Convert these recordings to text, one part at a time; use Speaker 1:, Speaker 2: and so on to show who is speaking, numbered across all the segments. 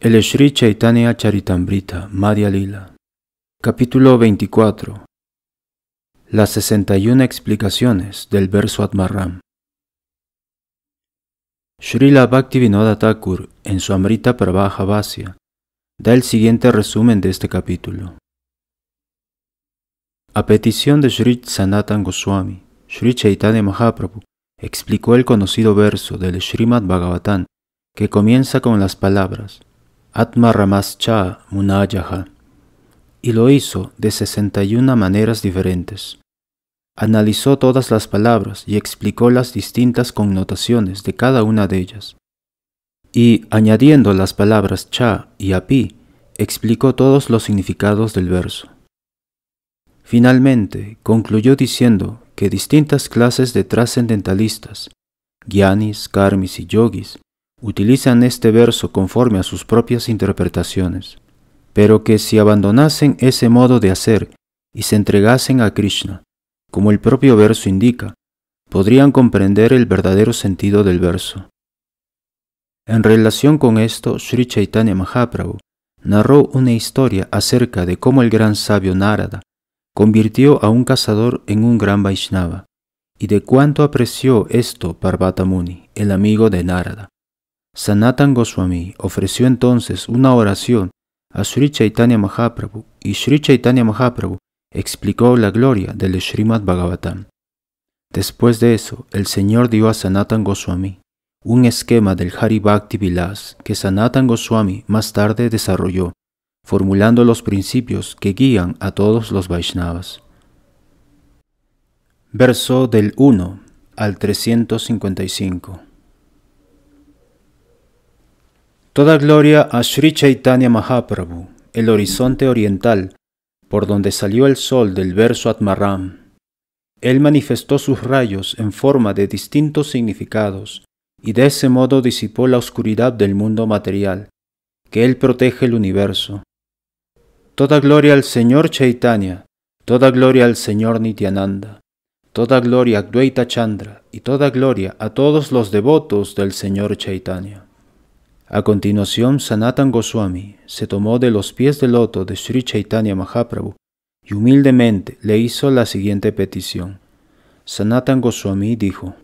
Speaker 1: El Shri Chaitanya Charitamrita, Madhya Lila. Capítulo 24. Las 61 explicaciones del verso Atmaram. Srila Bhaktivinoda Thakur, en su Amrita Pravaha da el siguiente resumen de este capítulo. A petición de Sri Sanatan Goswami, Sri Chaitanya Mahaprabhu explicó el conocido verso del Srimad Bhagavatam que comienza con las palabras Atmaramascha Munayaha, y lo hizo de 61 maneras diferentes. Analizó todas las palabras y explicó las distintas connotaciones de cada una de ellas. Y añadiendo las palabras cha y api, explicó todos los significados del verso. Finalmente, concluyó diciendo que distintas clases de trascendentalistas, gyanis, karmis y yogis, utilizan este verso conforme a sus propias interpretaciones, pero que si abandonasen ese modo de hacer y se entregasen a Krishna, como el propio verso indica, podrían comprender el verdadero sentido del verso. En relación con esto, Sri Chaitanya Mahaprabhu narró una historia acerca de cómo el gran sabio Narada convirtió a un cazador en un gran Vaishnava, y de cuánto apreció esto Parvata Muni, el amigo de Narada. Sanatan Goswami ofreció entonces una oración a Sri Chaitanya Mahaprabhu y Sri Chaitanya Mahaprabhu explicó la gloria del Srimad Bhagavatam. Después de eso, el Señor dio a Sanatan Goswami un esquema del Hari Bhakti Vilas que Sanatan Goswami más tarde desarrolló, formulando los principios que guían a todos los Vaishnavas. Verso del 1 al 355 Toda gloria a Sri Chaitanya Mahaprabhu, el horizonte oriental, por donde salió el sol del verso Atmaram. Él manifestó sus rayos en forma de distintos significados y de ese modo disipó la oscuridad del mundo material, que Él protege el universo. Toda gloria al Señor Chaitanya, toda gloria al Señor Nityananda, toda gloria a Dvaita Chandra y toda gloria a todos los devotos del Señor Chaitanya. A continuación, Sanatan Goswami se tomó de los pies del loto de Sri Chaitanya Mahaprabhu y humildemente le hizo la siguiente petición. Sanatan Goswami dijo,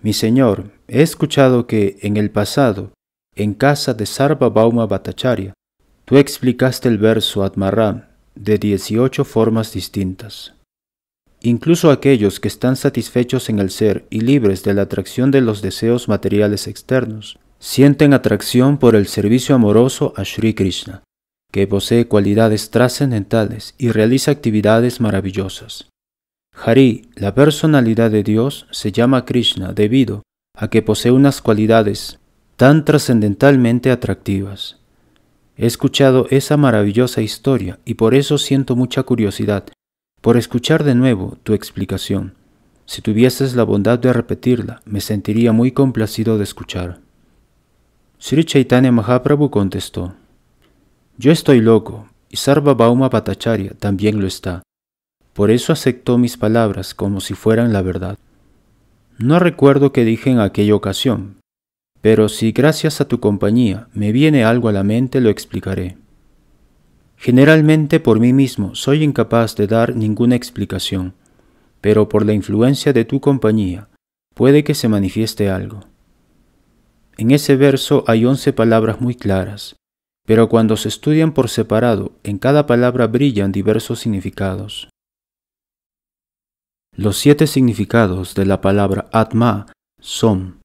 Speaker 1: Mi Señor, he escuchado que en el pasado, en casa de Bauma Bhattacharya, tú explicaste el verso Atmaram de 18 formas distintas. Incluso aquellos que están satisfechos en el ser y libres de la atracción de los deseos materiales externos sienten atracción por el servicio amoroso a Sri Krishna, que posee cualidades trascendentales y realiza actividades maravillosas. Hari, la personalidad de Dios, se llama Krishna debido a que posee unas cualidades tan trascendentalmente atractivas. He escuchado esa maravillosa historia y por eso siento mucha curiosidad por escuchar de nuevo tu explicación. Si tuvieses la bondad de repetirla, me sentiría muy complacido de escuchar. Sri Chaitanya Mahaprabhu contestó, Yo estoy loco, y Sarva Bauma Bhattacharya también lo está. Por eso aceptó mis palabras como si fueran la verdad. No recuerdo qué dije en aquella ocasión, pero si gracias a tu compañía me viene algo a la mente lo explicaré. Generalmente por mí mismo soy incapaz de dar ninguna explicación, pero por la influencia de tu compañía puede que se manifieste algo. En ese verso hay once palabras muy claras, pero cuando se estudian por separado, en cada palabra brillan diversos significados. Los siete significados de la palabra Atma son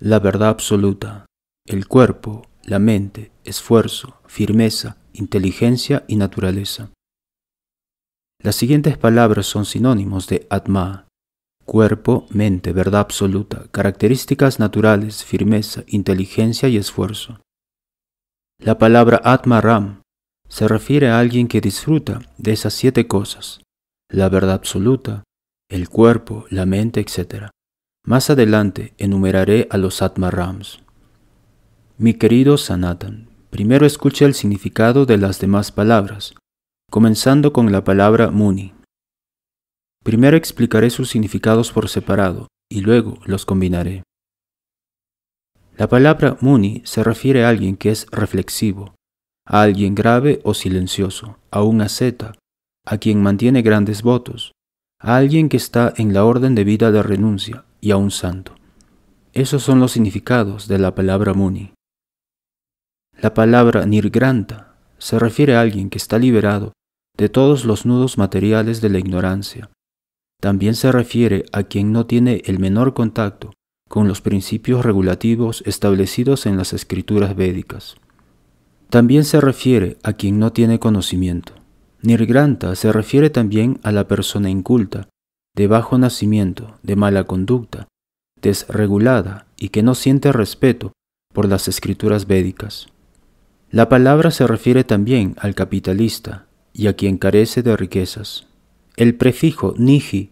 Speaker 1: la verdad absoluta, el cuerpo, la mente, esfuerzo, firmeza, inteligencia y naturaleza. Las siguientes palabras son sinónimos de Atma. Cuerpo, mente, verdad absoluta, características naturales, firmeza, inteligencia y esfuerzo. La palabra Atma Ram se refiere a alguien que disfruta de esas siete cosas, la verdad absoluta, el cuerpo, la mente, etc. Más adelante enumeraré a los Atma Rams. Mi querido Sanatan, primero escucha el significado de las demás palabras, comenzando con la palabra Muni. Primero explicaré sus significados por separado y luego los combinaré. La palabra muni se refiere a alguien que es reflexivo, a alguien grave o silencioso, a un asceta, a quien mantiene grandes votos, a alguien que está en la orden de vida de renuncia y a un santo. Esos son los significados de la palabra muni. La palabra nirgranta se refiere a alguien que está liberado de todos los nudos materiales de la ignorancia, también se refiere a quien no tiene el menor contacto con los principios regulativos establecidos en las escrituras védicas. También se refiere a quien no tiene conocimiento. Nirgranta se refiere también a la persona inculta, de bajo nacimiento, de mala conducta, desregulada y que no siente respeto por las escrituras védicas. La palabra se refiere también al capitalista y a quien carece de riquezas. El prefijo niji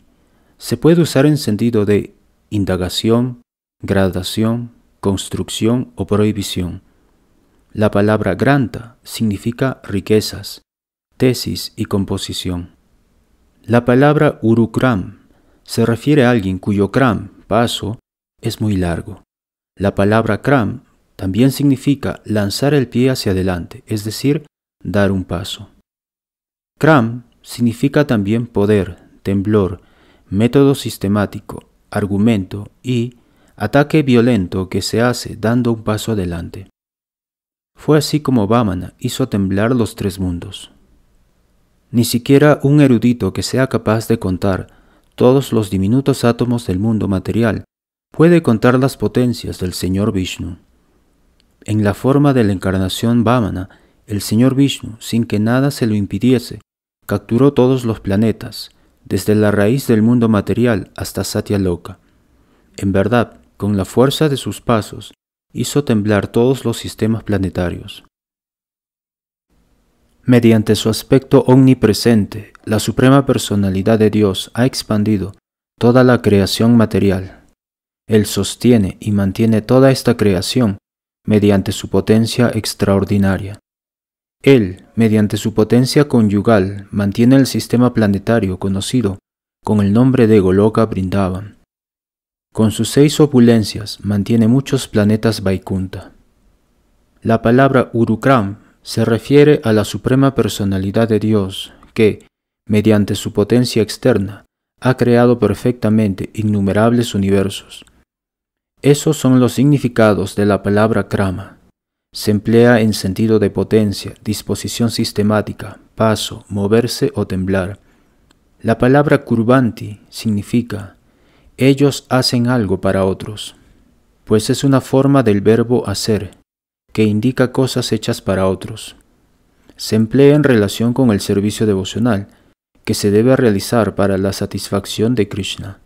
Speaker 1: se puede usar en sentido de indagación, gradación, construcción o prohibición. La palabra granta significa riquezas, tesis y composición. La palabra urukram se refiere a alguien cuyo kram, paso, es muy largo. La palabra kram también significa lanzar el pie hacia adelante, es decir, dar un paso. Kram significa también poder, temblor, método sistemático, argumento y ataque violento que se hace dando un paso adelante. Fue así como Vamana hizo temblar los tres mundos. Ni siquiera un erudito que sea capaz de contar todos los diminutos átomos del mundo material puede contar las potencias del Señor Vishnu. En la forma de la encarnación Vamana, el Señor Vishnu, sin que nada se lo impidiese, capturó todos los planetas, desde la raíz del mundo material hasta Satya Loka. En verdad, con la fuerza de sus pasos, hizo temblar todos los sistemas planetarios. Mediante su aspecto omnipresente, la Suprema Personalidad de Dios ha expandido toda la creación material. Él sostiene y mantiene toda esta creación mediante su potencia extraordinaria. Él, mediante su potencia conyugal, mantiene el sistema planetario conocido con el nombre de Goloka Brindaban. Con sus seis opulencias mantiene muchos planetas Vaikunta. La palabra Urukram se refiere a la suprema personalidad de Dios que, mediante su potencia externa, ha creado perfectamente innumerables universos. Esos son los significados de la palabra Krama. Se emplea en sentido de potencia, disposición sistemática, paso, moverse o temblar. La palabra curvanti significa ellos hacen algo para otros, pues es una forma del verbo hacer, que indica cosas hechas para otros. Se emplea en relación con el servicio devocional, que se debe realizar para la satisfacción de Krishna.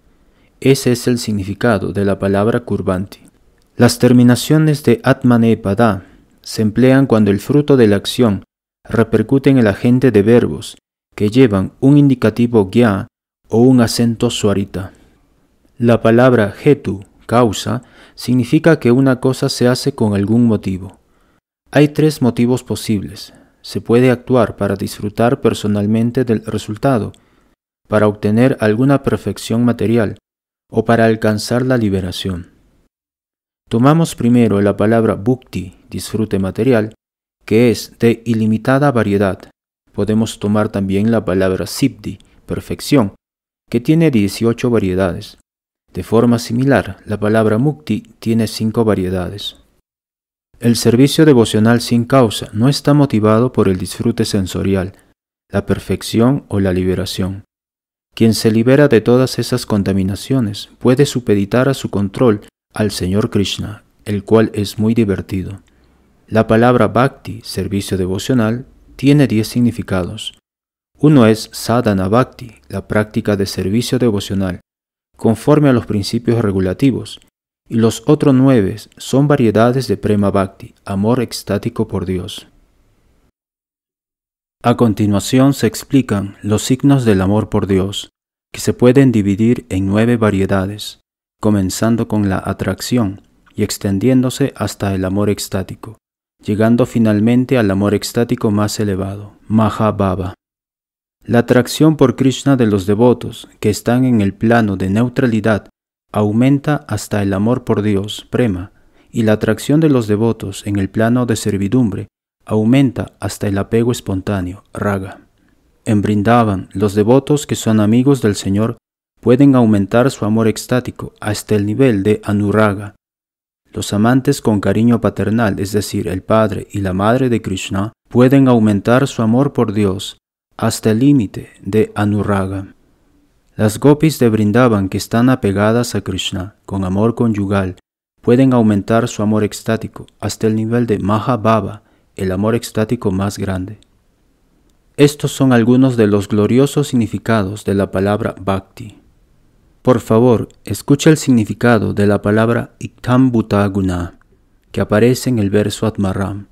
Speaker 1: Ese es el significado de la palabra curvanti. Las terminaciones de Atmanepada se emplean cuando el fruto de la acción repercute en el agente de verbos que llevan un indicativo gya o un acento suarita. La palabra hetu, causa, significa que una cosa se hace con algún motivo. Hay tres motivos posibles. Se puede actuar para disfrutar personalmente del resultado, para obtener alguna perfección material o para alcanzar la liberación. Tomamos primero la palabra bhukti, disfrute material, que es de ilimitada variedad. Podemos tomar también la palabra siddhi, perfección, que tiene 18 variedades. De forma similar, la palabra mukti tiene 5 variedades. El servicio devocional sin causa no está motivado por el disfrute sensorial, la perfección o la liberación. Quien se libera de todas esas contaminaciones puede supeditar a su control al Señor Krishna, el cual es muy divertido. La palabra bhakti, servicio devocional, tiene 10 significados. Uno es sadhana bhakti, la práctica de servicio devocional, conforme a los principios regulativos, y los otros nueve son variedades de prema bhakti, amor extático por Dios. A continuación se explican los signos del amor por Dios, que se pueden dividir en nueve variedades, comenzando con la atracción y extendiéndose hasta el amor extático llegando finalmente al amor extático más elevado, Mahabhava. La atracción por Krishna de los devotos, que están en el plano de neutralidad, aumenta hasta el amor por Dios, Prema, y la atracción de los devotos en el plano de servidumbre aumenta hasta el apego espontáneo, Raga. En Brindavan, los devotos que son amigos del Señor pueden aumentar su amor extático hasta el nivel de Anuraga, los amantes con cariño paternal, es decir, el padre y la madre de Krishna, pueden aumentar su amor por Dios hasta el límite de Anuraga. Las gopis de Brindavan que están apegadas a Krishna con amor conyugal pueden aumentar su amor extático hasta el nivel de Mahabhava, el amor extático más grande. Estos son algunos de los gloriosos significados de la palabra bhakti. Por favor, escucha el significado de la palabra Ithambuta Guna, que aparece en el verso Atmaram.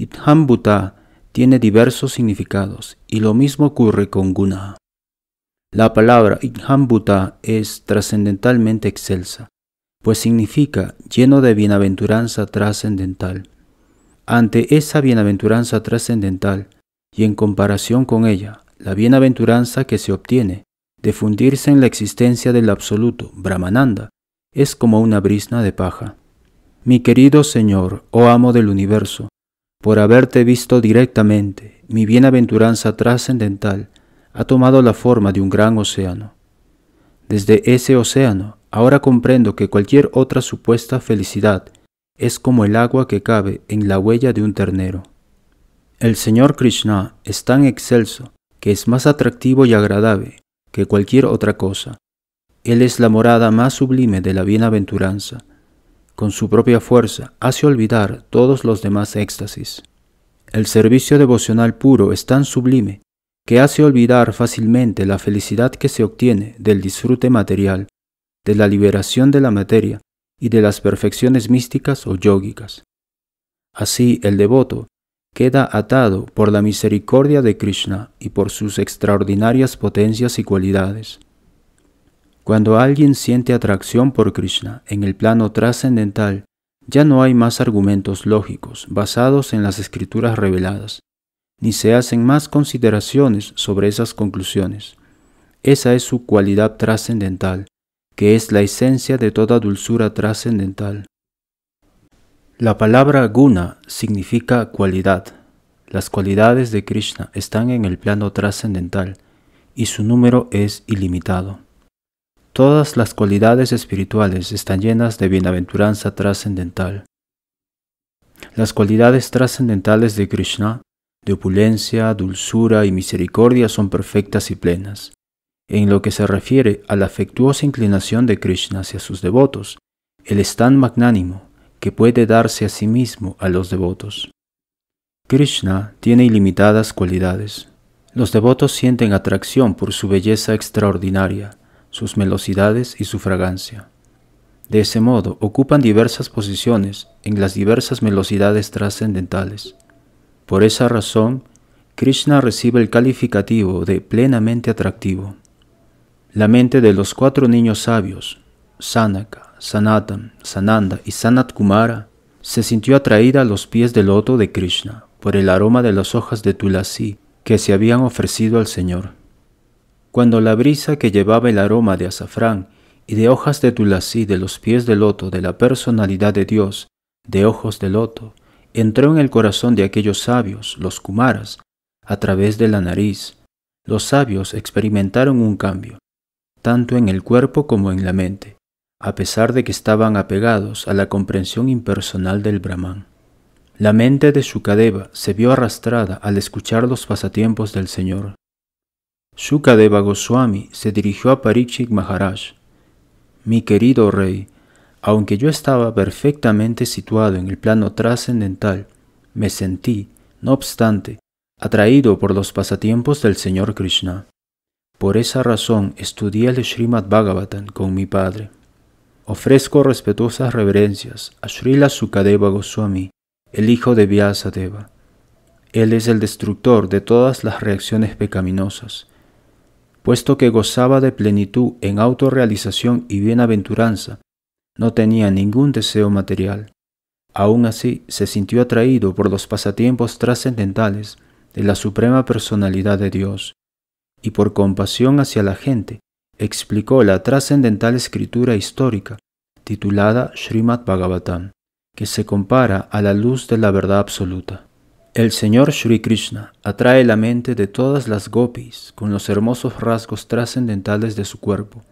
Speaker 1: Ithambuta tiene diversos significados y lo mismo ocurre con Guna. La palabra Ithambuta es trascendentalmente excelsa, pues significa lleno de bienaventuranza trascendental. Ante esa bienaventuranza trascendental, y en comparación con ella, la bienaventuranza que se obtiene de fundirse en la existencia del absoluto, Brahmananda, es como una brisna de paja. Mi querido Señor, oh amo del universo, por haberte visto directamente, mi bienaventuranza trascendental ha tomado la forma de un gran océano. Desde ese océano, ahora comprendo que cualquier otra supuesta felicidad es como el agua que cabe en la huella de un ternero. El Señor Krishna es tan excelso que es más atractivo y agradable que cualquier otra cosa. Él es la morada más sublime de la bienaventuranza. Con su propia fuerza hace olvidar todos los demás éxtasis. El servicio devocional puro es tan sublime que hace olvidar fácilmente la felicidad que se obtiene del disfrute material, de la liberación de la materia y de las perfecciones místicas o yógicas. Así el devoto queda atado por la misericordia de Krishna y por sus extraordinarias potencias y cualidades. Cuando alguien siente atracción por Krishna en el plano trascendental, ya no hay más argumentos lógicos basados en las escrituras reveladas, ni se hacen más consideraciones sobre esas conclusiones. Esa es su cualidad trascendental, que es la esencia de toda dulzura trascendental. La palabra guna significa cualidad. Las cualidades de Krishna están en el plano trascendental y su número es ilimitado. Todas las cualidades espirituales están llenas de bienaventuranza trascendental. Las cualidades trascendentales de Krishna, de opulencia, dulzura y misericordia, son perfectas y plenas. En lo que se refiere a la afectuosa inclinación de Krishna hacia sus devotos, el stand magnánimo, puede darse a sí mismo a los devotos. Krishna tiene ilimitadas cualidades. Los devotos sienten atracción por su belleza extraordinaria, sus melosidades y su fragancia. De ese modo, ocupan diversas posiciones en las diversas velocidades trascendentales. Por esa razón, Krishna recibe el calificativo de plenamente atractivo. La mente de los cuatro niños sabios, Sanaka, Sanatan, Sananda y Sanat Kumara, se sintió atraída a los pies del loto de Krishna por el aroma de las hojas de Tulasi que se habían ofrecido al Señor. Cuando la brisa que llevaba el aroma de azafrán y de hojas de Tulasi de los pies del loto de la personalidad de Dios, de ojos de loto, entró en el corazón de aquellos sabios, los Kumaras, a través de la nariz, los sabios experimentaron un cambio, tanto en el cuerpo como en la mente a pesar de que estaban apegados a la comprensión impersonal del Brahman. La mente de Sukadeva se vio arrastrada al escuchar los pasatiempos del Señor. Sukadeva Goswami se dirigió a Parikshit Maharaj. Mi querido rey, aunque yo estaba perfectamente situado en el plano trascendental, me sentí, no obstante, atraído por los pasatiempos del Señor Krishna. Por esa razón estudié el Srimad Bhagavatam con mi padre. Ofrezco respetuosas reverencias a Srila Sukadeva Goswami, el hijo de Vyasadeva. Él es el destructor de todas las reacciones pecaminosas. Puesto que gozaba de plenitud en autorrealización y bienaventuranza, no tenía ningún deseo material. Aún así, se sintió atraído por los pasatiempos trascendentales de la Suprema Personalidad de Dios y por compasión hacia la gente, explicó la trascendental escritura histórica titulada Srimad Bhagavatam, que se compara a la luz de la verdad absoluta. El Señor Sri Krishna atrae la mente de todas las gopis con los hermosos rasgos trascendentales de su cuerpo.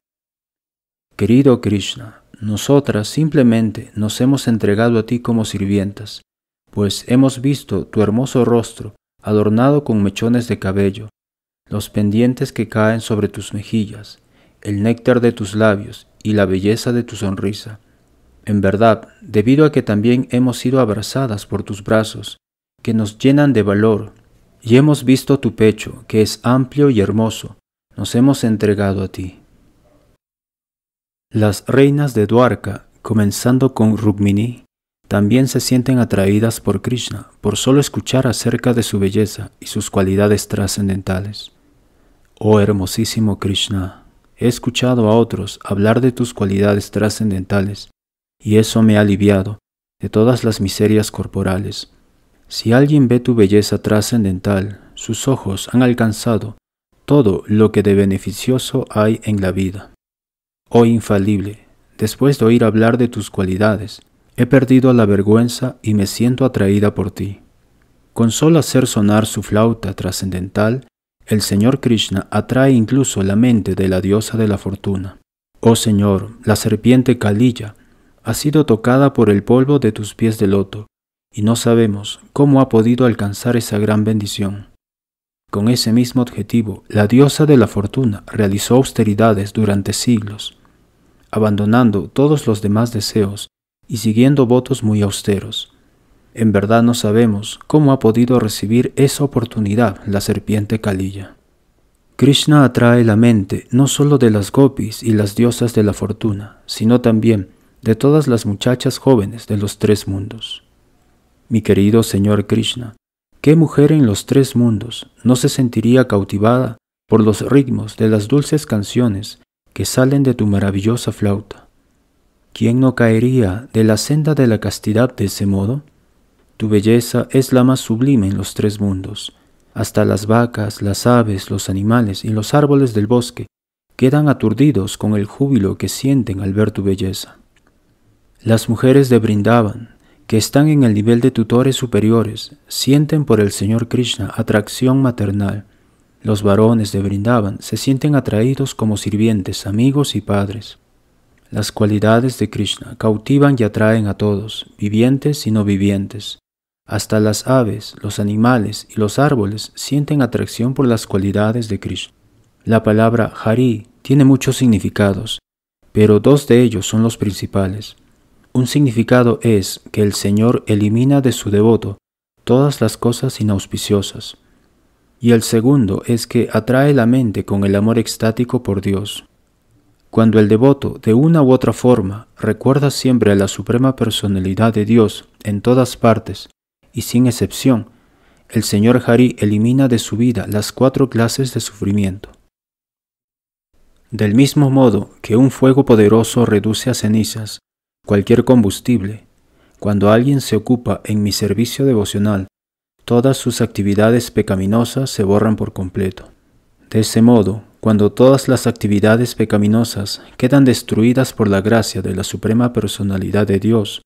Speaker 1: Querido Krishna, nosotras simplemente nos hemos entregado a ti como sirvientas, pues hemos visto tu hermoso rostro adornado con mechones de cabello, los pendientes que caen sobre tus mejillas, el néctar de tus labios y la belleza de tu sonrisa. En verdad, debido a que también hemos sido abrazadas por tus brazos, que nos llenan de valor, y hemos visto tu pecho, que es amplio y hermoso, nos hemos entregado a ti. Las reinas de Dwarka, comenzando con Rukmini, también se sienten atraídas por Krishna por solo escuchar acerca de su belleza y sus cualidades trascendentales. Oh hermosísimo Krishna. He escuchado a otros hablar de tus cualidades trascendentales, y eso me ha aliviado de todas las miserias corporales. Si alguien ve tu belleza trascendental, sus ojos han alcanzado todo lo que de beneficioso hay en la vida. Oh infalible, después de oír hablar de tus cualidades, he perdido la vergüenza y me siento atraída por ti. Con solo hacer sonar su flauta trascendental, el Señor Krishna atrae incluso la mente de la diosa de la fortuna. Oh Señor, la serpiente Kalilla ha sido tocada por el polvo de tus pies de loto, y no sabemos cómo ha podido alcanzar esa gran bendición. Con ese mismo objetivo, la diosa de la fortuna realizó austeridades durante siglos, abandonando todos los demás deseos y siguiendo votos muy austeros. En verdad no sabemos cómo ha podido recibir esa oportunidad la serpiente Kalila. Krishna atrae la mente no solo de las gopis y las diosas de la fortuna, sino también de todas las muchachas jóvenes de los tres mundos. Mi querido Señor Krishna, ¿qué mujer en los tres mundos no se sentiría cautivada por los ritmos de las dulces canciones que salen de tu maravillosa flauta? ¿Quién no caería de la senda de la castidad de ese modo? Tu belleza es la más sublime en los tres mundos. Hasta las vacas, las aves, los animales y los árboles del bosque quedan aturdidos con el júbilo que sienten al ver tu belleza. Las mujeres de Brindaban, que están en el nivel de tutores superiores, sienten por el Señor Krishna atracción maternal. Los varones de Brindaban se sienten atraídos como sirvientes, amigos y padres. Las cualidades de Krishna cautivan y atraen a todos, vivientes y no vivientes. Hasta las aves, los animales y los árboles sienten atracción por las cualidades de Cristo. La palabra Hari tiene muchos significados, pero dos de ellos son los principales. Un significado es que el Señor elimina de su devoto todas las cosas inauspiciosas. Y el segundo es que atrae la mente con el amor extático por Dios. Cuando el devoto, de una u otra forma, recuerda siempre a la Suprema Personalidad de Dios en todas partes, y sin excepción, el señor Hari elimina de su vida las cuatro clases de sufrimiento. Del mismo modo que un fuego poderoso reduce a cenizas cualquier combustible, cuando alguien se ocupa en mi servicio devocional, todas sus actividades pecaminosas se borran por completo. De ese modo, cuando todas las actividades pecaminosas quedan destruidas por la gracia de la Suprema Personalidad de Dios,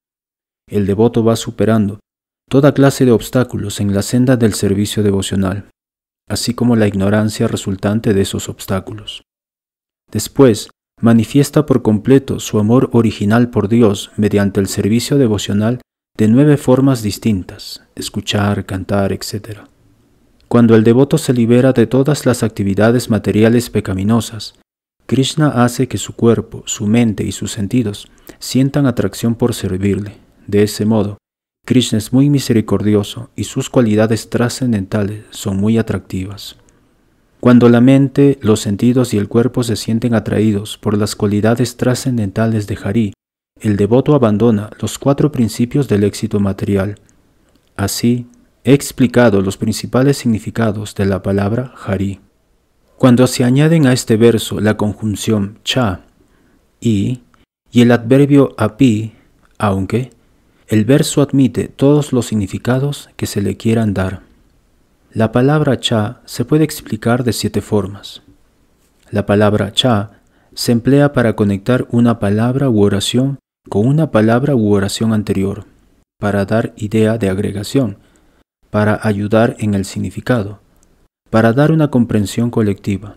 Speaker 1: el devoto va superando toda clase de obstáculos en la senda del servicio devocional, así como la ignorancia resultante de esos obstáculos. Después, manifiesta por completo su amor original por Dios mediante el servicio devocional de nueve formas distintas, escuchar, cantar, etc. Cuando el devoto se libera de todas las actividades materiales pecaminosas, Krishna hace que su cuerpo, su mente y sus sentidos sientan atracción por servirle. De ese modo, Krishna es muy misericordioso y sus cualidades trascendentales son muy atractivas. Cuando la mente, los sentidos y el cuerpo se sienten atraídos por las cualidades trascendentales de Hari, el devoto abandona los cuatro principios del éxito material. Así, he explicado los principales significados de la palabra Hari. Cuando se añaden a este verso la conjunción cha y, y el adverbio api, aunque, el verso admite todos los significados que se le quieran dar. La palabra cha se puede explicar de siete formas. La palabra cha se emplea para conectar una palabra u oración con una palabra u oración anterior, para dar idea de agregación, para ayudar en el significado, para dar una comprensión colectiva,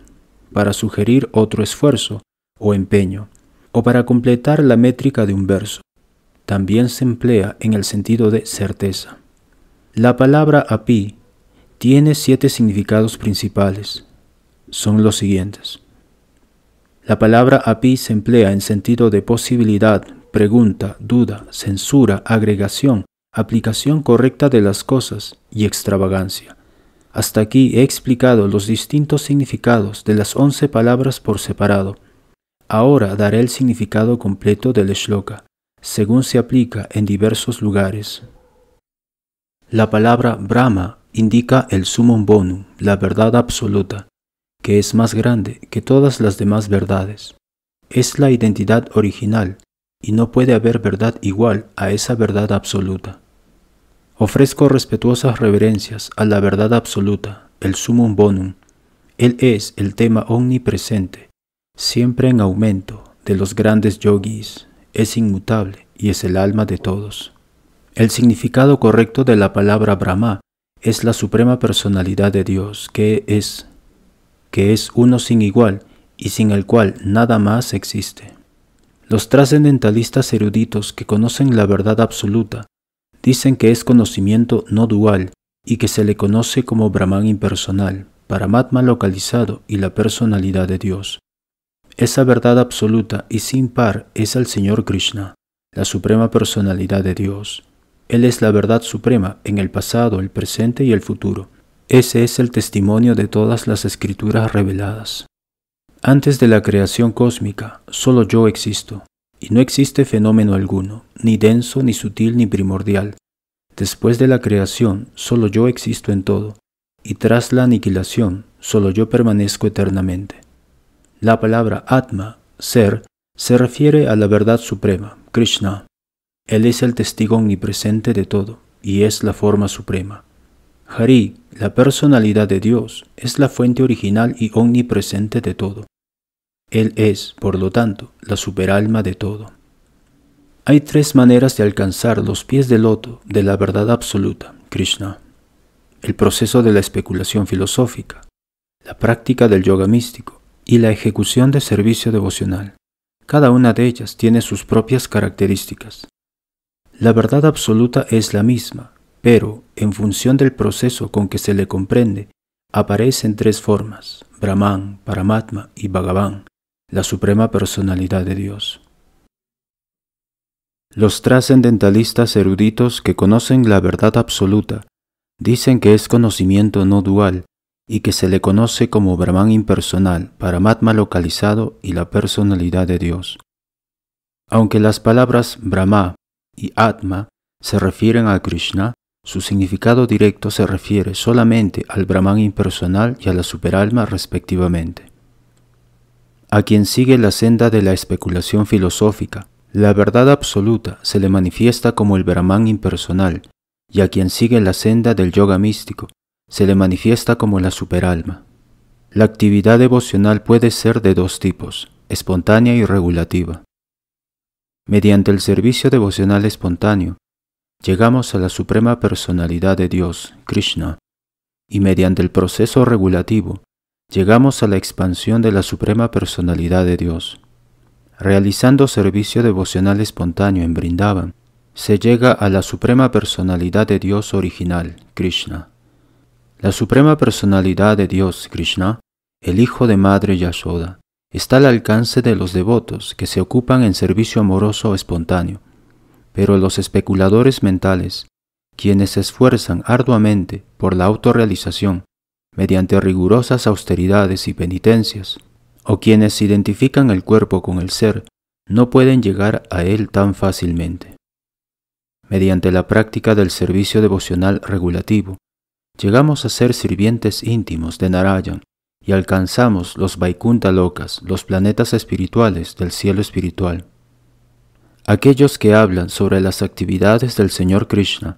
Speaker 1: para sugerir otro esfuerzo o empeño, o para completar la métrica de un verso también se emplea en el sentido de certeza. La palabra api tiene siete significados principales. Son los siguientes. La palabra api se emplea en sentido de posibilidad, pregunta, duda, censura, agregación, aplicación correcta de las cosas y extravagancia. Hasta aquí he explicado los distintos significados de las once palabras por separado. Ahora daré el significado completo del shloka según se aplica en diversos lugares. La palabra Brahma indica el sumum bonum, la verdad absoluta, que es más grande que todas las demás verdades. Es la identidad original y no puede haber verdad igual a esa verdad absoluta. Ofrezco respetuosas reverencias a la verdad absoluta, el sumum bonum. Él es el tema omnipresente, siempre en aumento, de los grandes yogis es inmutable y es el alma de todos. El significado correcto de la palabra Brahma es la suprema personalidad de Dios, que es, que es uno sin igual y sin el cual nada más existe. Los trascendentalistas eruditos que conocen la verdad absoluta dicen que es conocimiento no dual y que se le conoce como Brahman impersonal, Paramatma localizado y la personalidad de Dios, esa verdad absoluta y sin par es el Señor Krishna, la suprema personalidad de Dios. Él es la verdad suprema en el pasado, el presente y el futuro. Ese es el testimonio de todas las escrituras reveladas. Antes de la creación cósmica, solo yo existo, y no existe fenómeno alguno, ni denso, ni sutil, ni primordial. Después de la creación, solo yo existo en todo, y tras la aniquilación, solo yo permanezco eternamente. La palabra Atma, ser, se refiere a la verdad suprema, Krishna. Él es el testigo omnipresente de todo y es la forma suprema. Hari, la personalidad de Dios, es la fuente original y omnipresente de todo. Él es, por lo tanto, la superalma de todo. Hay tres maneras de alcanzar los pies del loto de la verdad absoluta, Krishna. El proceso de la especulación filosófica, la práctica del yoga místico y la ejecución de servicio devocional. Cada una de ellas tiene sus propias características. La verdad absoluta es la misma, pero en función del proceso con que se le comprende, aparecen tres formas, Brahman, Paramatma y Bhagavan, la Suprema Personalidad de Dios. Los trascendentalistas eruditos que conocen la verdad absoluta dicen que es conocimiento no dual y que se le conoce como Brahman impersonal, para Paramatma localizado y la personalidad de Dios. Aunque las palabras Brahma y Atma se refieren a Krishna, su significado directo se refiere solamente al Brahman impersonal y a la superalma respectivamente. A quien sigue la senda de la especulación filosófica, la verdad absoluta se le manifiesta como el Brahman impersonal, y a quien sigue la senda del yoga místico, se le manifiesta como la superalma. La actividad devocional puede ser de dos tipos, espontánea y regulativa. Mediante el servicio devocional espontáneo, llegamos a la Suprema Personalidad de Dios, Krishna, y mediante el proceso regulativo, llegamos a la expansión de la Suprema Personalidad de Dios. Realizando servicio devocional espontáneo en Brindavan, se llega a la Suprema Personalidad de Dios original, Krishna. La Suprema Personalidad de Dios, Krishna, el Hijo de Madre Yasoda, está al alcance de los devotos que se ocupan en servicio amoroso espontáneo, pero los especuladores mentales, quienes se esfuerzan arduamente por la autorrealización mediante rigurosas austeridades y penitencias, o quienes identifican el cuerpo con el ser, no pueden llegar a él tan fácilmente. Mediante la práctica del servicio devocional regulativo, Llegamos a ser sirvientes íntimos de Narayan y alcanzamos los Vaikunta Lokas, los planetas espirituales del cielo espiritual. Aquellos que hablan sobre las actividades del Señor Krishna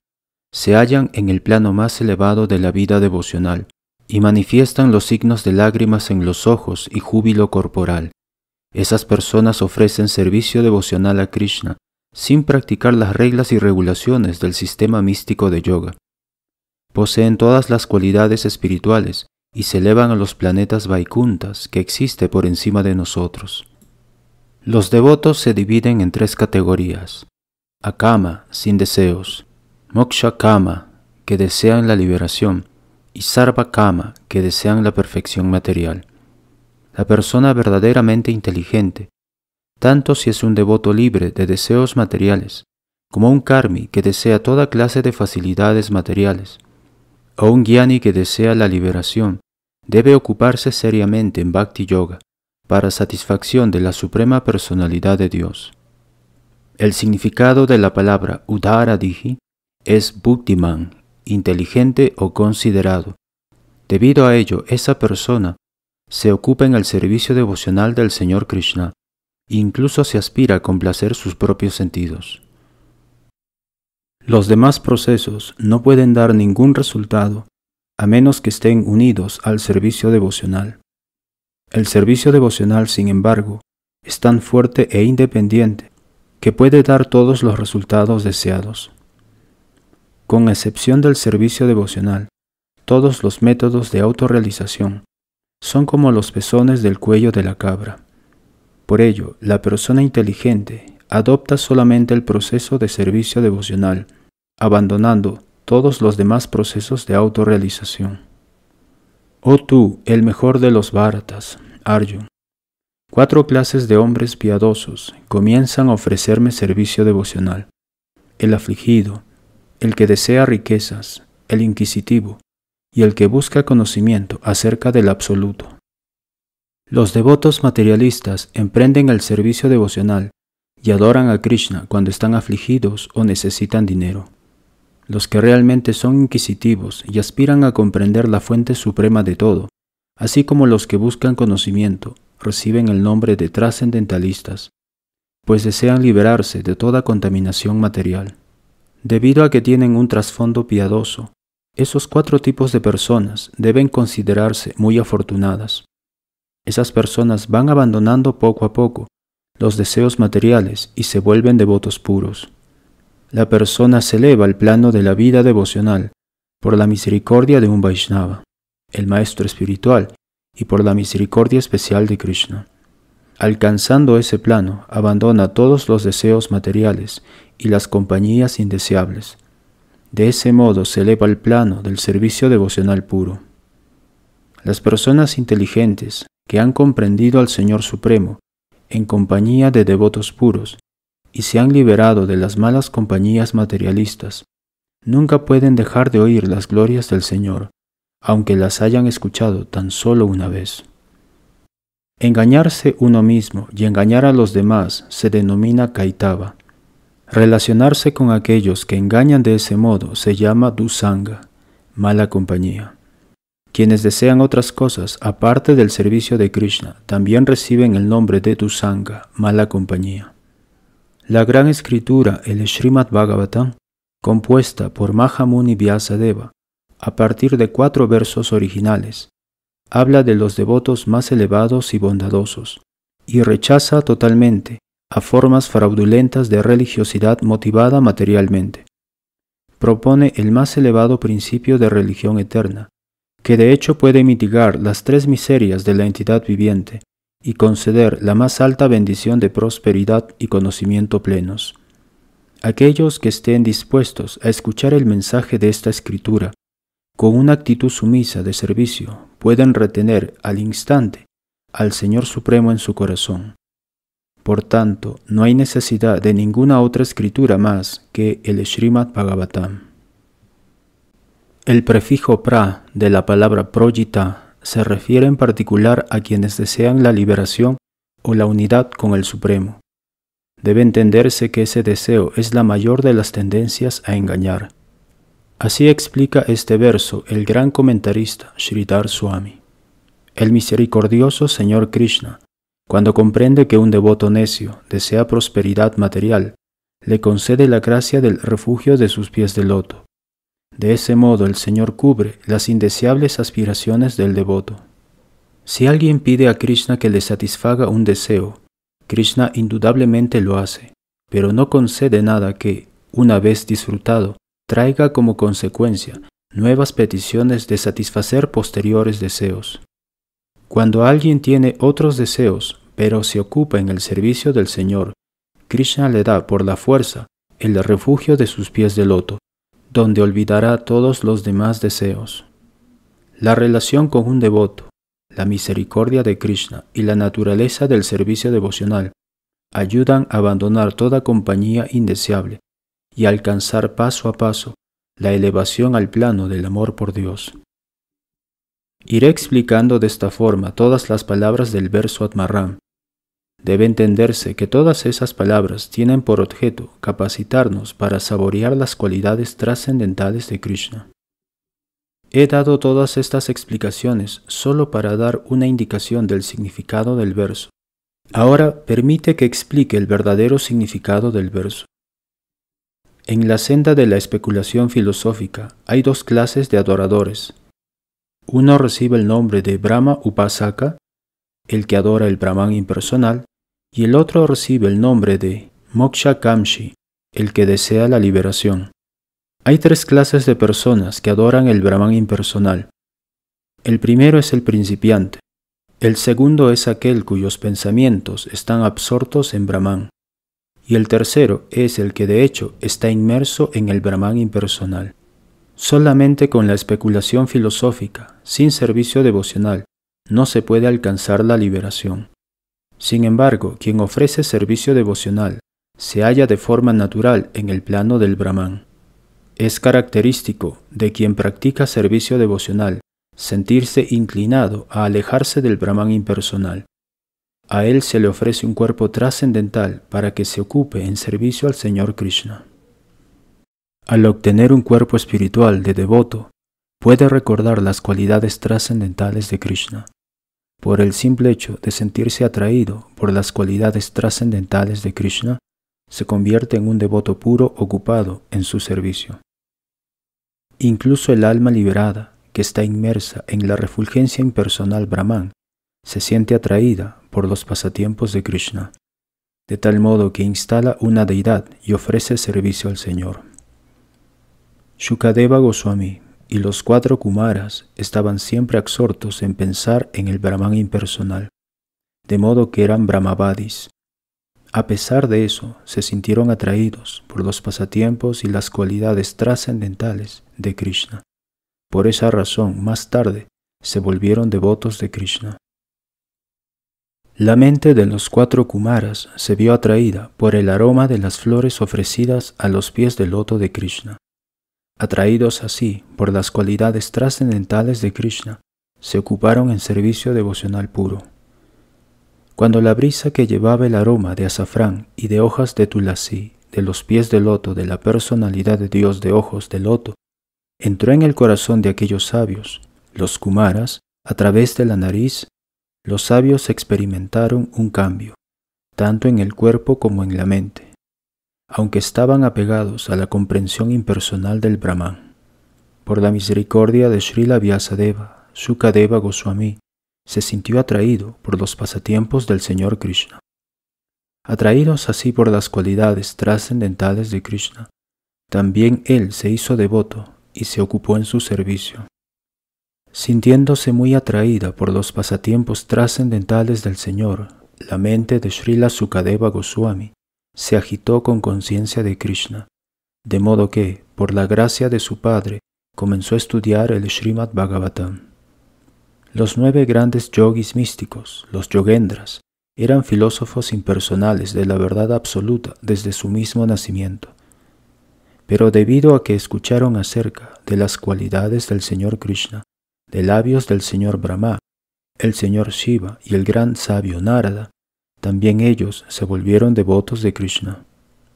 Speaker 1: se hallan en el plano más elevado de la vida devocional y manifiestan los signos de lágrimas en los ojos y júbilo corporal. Esas personas ofrecen servicio devocional a Krishna sin practicar las reglas y regulaciones del sistema místico de yoga poseen todas las cualidades espirituales y se elevan a los planetas vaikuntas que existe por encima de nosotros. Los devotos se dividen en tres categorías. Akama, sin deseos, Moksha Kama, que desean la liberación, y Sarva Kama, que desean la perfección material. La persona verdaderamente inteligente, tanto si es un devoto libre de deseos materiales, como un karmi que desea toda clase de facilidades materiales, o un gyani que desea la liberación debe ocuparse seriamente en Bhakti Yoga para satisfacción de la Suprema Personalidad de Dios. El significado de la palabra Udhara Dihi es Bhuktiman, inteligente o considerado. Debido a ello, esa persona se ocupa en el servicio devocional del Señor Krishna, incluso se aspira a complacer sus propios sentidos. Los demás procesos no pueden dar ningún resultado a menos que estén unidos al servicio devocional. El servicio devocional, sin embargo, es tan fuerte e independiente que puede dar todos los resultados deseados. Con excepción del servicio devocional, todos los métodos de autorrealización son como los pezones del cuello de la cabra. Por ello, la persona inteligente adopta solamente el proceso de servicio devocional, abandonando todos los demás procesos de autorrealización. Oh tú, el mejor de los Bharatas, Arjun. Cuatro clases de hombres piadosos comienzan a ofrecerme servicio devocional. El afligido, el que desea riquezas, el inquisitivo y el que busca conocimiento acerca del absoluto. Los devotos materialistas emprenden el servicio devocional y adoran a Krishna cuando están afligidos o necesitan dinero. Los que realmente son inquisitivos y aspiran a comprender la fuente suprema de todo, así como los que buscan conocimiento, reciben el nombre de trascendentalistas, pues desean liberarse de toda contaminación material. Debido a que tienen un trasfondo piadoso, esos cuatro tipos de personas deben considerarse muy afortunadas. Esas personas van abandonando poco a poco los deseos materiales y se vuelven devotos puros. La persona se eleva al plano de la vida devocional por la misericordia de un Vaishnava, el maestro espiritual, y por la misericordia especial de Krishna. Alcanzando ese plano, abandona todos los deseos materiales y las compañías indeseables. De ese modo se eleva al plano del servicio devocional puro. Las personas inteligentes que han comprendido al Señor Supremo en compañía de devotos puros, y se han liberado de las malas compañías materialistas, nunca pueden dejar de oír las glorias del Señor, aunque las hayan escuchado tan solo una vez. Engañarse uno mismo y engañar a los demás se denomina kaitaba. Relacionarse con aquellos que engañan de ese modo se llama dusanga, mala compañía. Quienes desean otras cosas aparte del servicio de Krishna también reciben el nombre de tu sangha, mala compañía. La gran escritura, el Srimad Bhagavatam, compuesta por Mahamuni Vyasadeva, a partir de cuatro versos originales, habla de los devotos más elevados y bondadosos, y rechaza totalmente a formas fraudulentas de religiosidad motivada materialmente. Propone el más elevado principio de religión eterna, que de hecho puede mitigar las tres miserias de la entidad viviente y conceder la más alta bendición de prosperidad y conocimiento plenos. Aquellos que estén dispuestos a escuchar el mensaje de esta escritura con una actitud sumisa de servicio pueden retener al instante al Señor Supremo en su corazón. Por tanto, no hay necesidad de ninguna otra escritura más que el Srimad Bhagavatam. El prefijo pra de la palabra projita se refiere en particular a quienes desean la liberación o la unidad con el Supremo. Debe entenderse que ese deseo es la mayor de las tendencias a engañar. Así explica este verso el gran comentarista Sridhar Swami. El misericordioso Señor Krishna, cuando comprende que un devoto necio desea prosperidad material, le concede la gracia del refugio de sus pies de loto de ese modo el Señor cubre las indeseables aspiraciones del devoto. Si alguien pide a Krishna que le satisfaga un deseo, Krishna indudablemente lo hace, pero no concede nada que, una vez disfrutado, traiga como consecuencia nuevas peticiones de satisfacer posteriores deseos. Cuando alguien tiene otros deseos, pero se ocupa en el servicio del Señor, Krishna le da por la fuerza el refugio de sus pies de loto, donde olvidará todos los demás deseos. La relación con un devoto, la misericordia de Krishna y la naturaleza del servicio devocional ayudan a abandonar toda compañía indeseable y alcanzar paso a paso la elevación al plano del amor por Dios. Iré explicando de esta forma todas las palabras del verso Atmaram. Debe entenderse que todas esas palabras tienen por objeto capacitarnos para saborear las cualidades trascendentales de Krishna. He dado todas estas explicaciones solo para dar una indicación del significado del verso. Ahora permite que explique el verdadero significado del verso. En la senda de la especulación filosófica hay dos clases de adoradores. Uno recibe el nombre de Brahma Upasaka, el que adora el Brahman impersonal, y el otro recibe el nombre de Moksha Kamshi, el que desea la liberación. Hay tres clases de personas que adoran el Brahman impersonal. El primero es el principiante. El segundo es aquel cuyos pensamientos están absortos en Brahman. Y el tercero es el que de hecho está inmerso en el Brahman impersonal. Solamente con la especulación filosófica, sin servicio devocional, no se puede alcanzar la liberación. Sin embargo, quien ofrece servicio devocional se halla de forma natural en el plano del Brahman. Es característico de quien practica servicio devocional sentirse inclinado a alejarse del Brahman impersonal. A él se le ofrece un cuerpo trascendental para que se ocupe en servicio al Señor Krishna. Al obtener un cuerpo espiritual de devoto, puede recordar las cualidades trascendentales de Krishna por el simple hecho de sentirse atraído por las cualidades trascendentales de Krishna, se convierte en un devoto puro ocupado en su servicio. Incluso el alma liberada, que está inmersa en la refulgencia impersonal Brahman, se siente atraída por los pasatiempos de Krishna, de tal modo que instala una deidad y ofrece servicio al Señor. Shukadeva Goswami y los cuatro Kumaras estaban siempre absortos en pensar en el Brahman impersonal, de modo que eran Brahmavadis. A pesar de eso, se sintieron atraídos por los pasatiempos y las cualidades trascendentales de Krishna. Por esa razón, más tarde, se volvieron devotos de Krishna. La mente de los cuatro Kumaras se vio atraída por el aroma de las flores ofrecidas a los pies del loto de Krishna. Atraídos así por las cualidades trascendentales de Krishna, se ocuparon en servicio devocional puro. Cuando la brisa que llevaba el aroma de azafrán y de hojas de tulasi, de los pies de loto, de la personalidad de Dios de ojos de loto, entró en el corazón de aquellos sabios, los kumaras, a través de la nariz, los sabios experimentaron un cambio, tanto en el cuerpo como en la mente aunque estaban apegados a la comprensión impersonal del Brahman. Por la misericordia de Srila Vyasadeva, Sukadeva Goswami se sintió atraído por los pasatiempos del Señor Krishna. Atraídos así por las cualidades trascendentales de Krishna, también él se hizo devoto y se ocupó en su servicio. Sintiéndose muy atraída por los pasatiempos trascendentales del Señor, la mente de Srila Sukadeva Goswami se agitó con conciencia de Krishna, de modo que, por la gracia de su padre, comenzó a estudiar el Srimad Bhagavatam. Los nueve grandes yogis místicos, los yogendras, eran filósofos impersonales de la verdad absoluta desde su mismo nacimiento. Pero debido a que escucharon acerca de las cualidades del Señor Krishna, de labios del Señor Brahma, el Señor Shiva y el gran sabio Narada, también ellos se volvieron devotos de Krishna.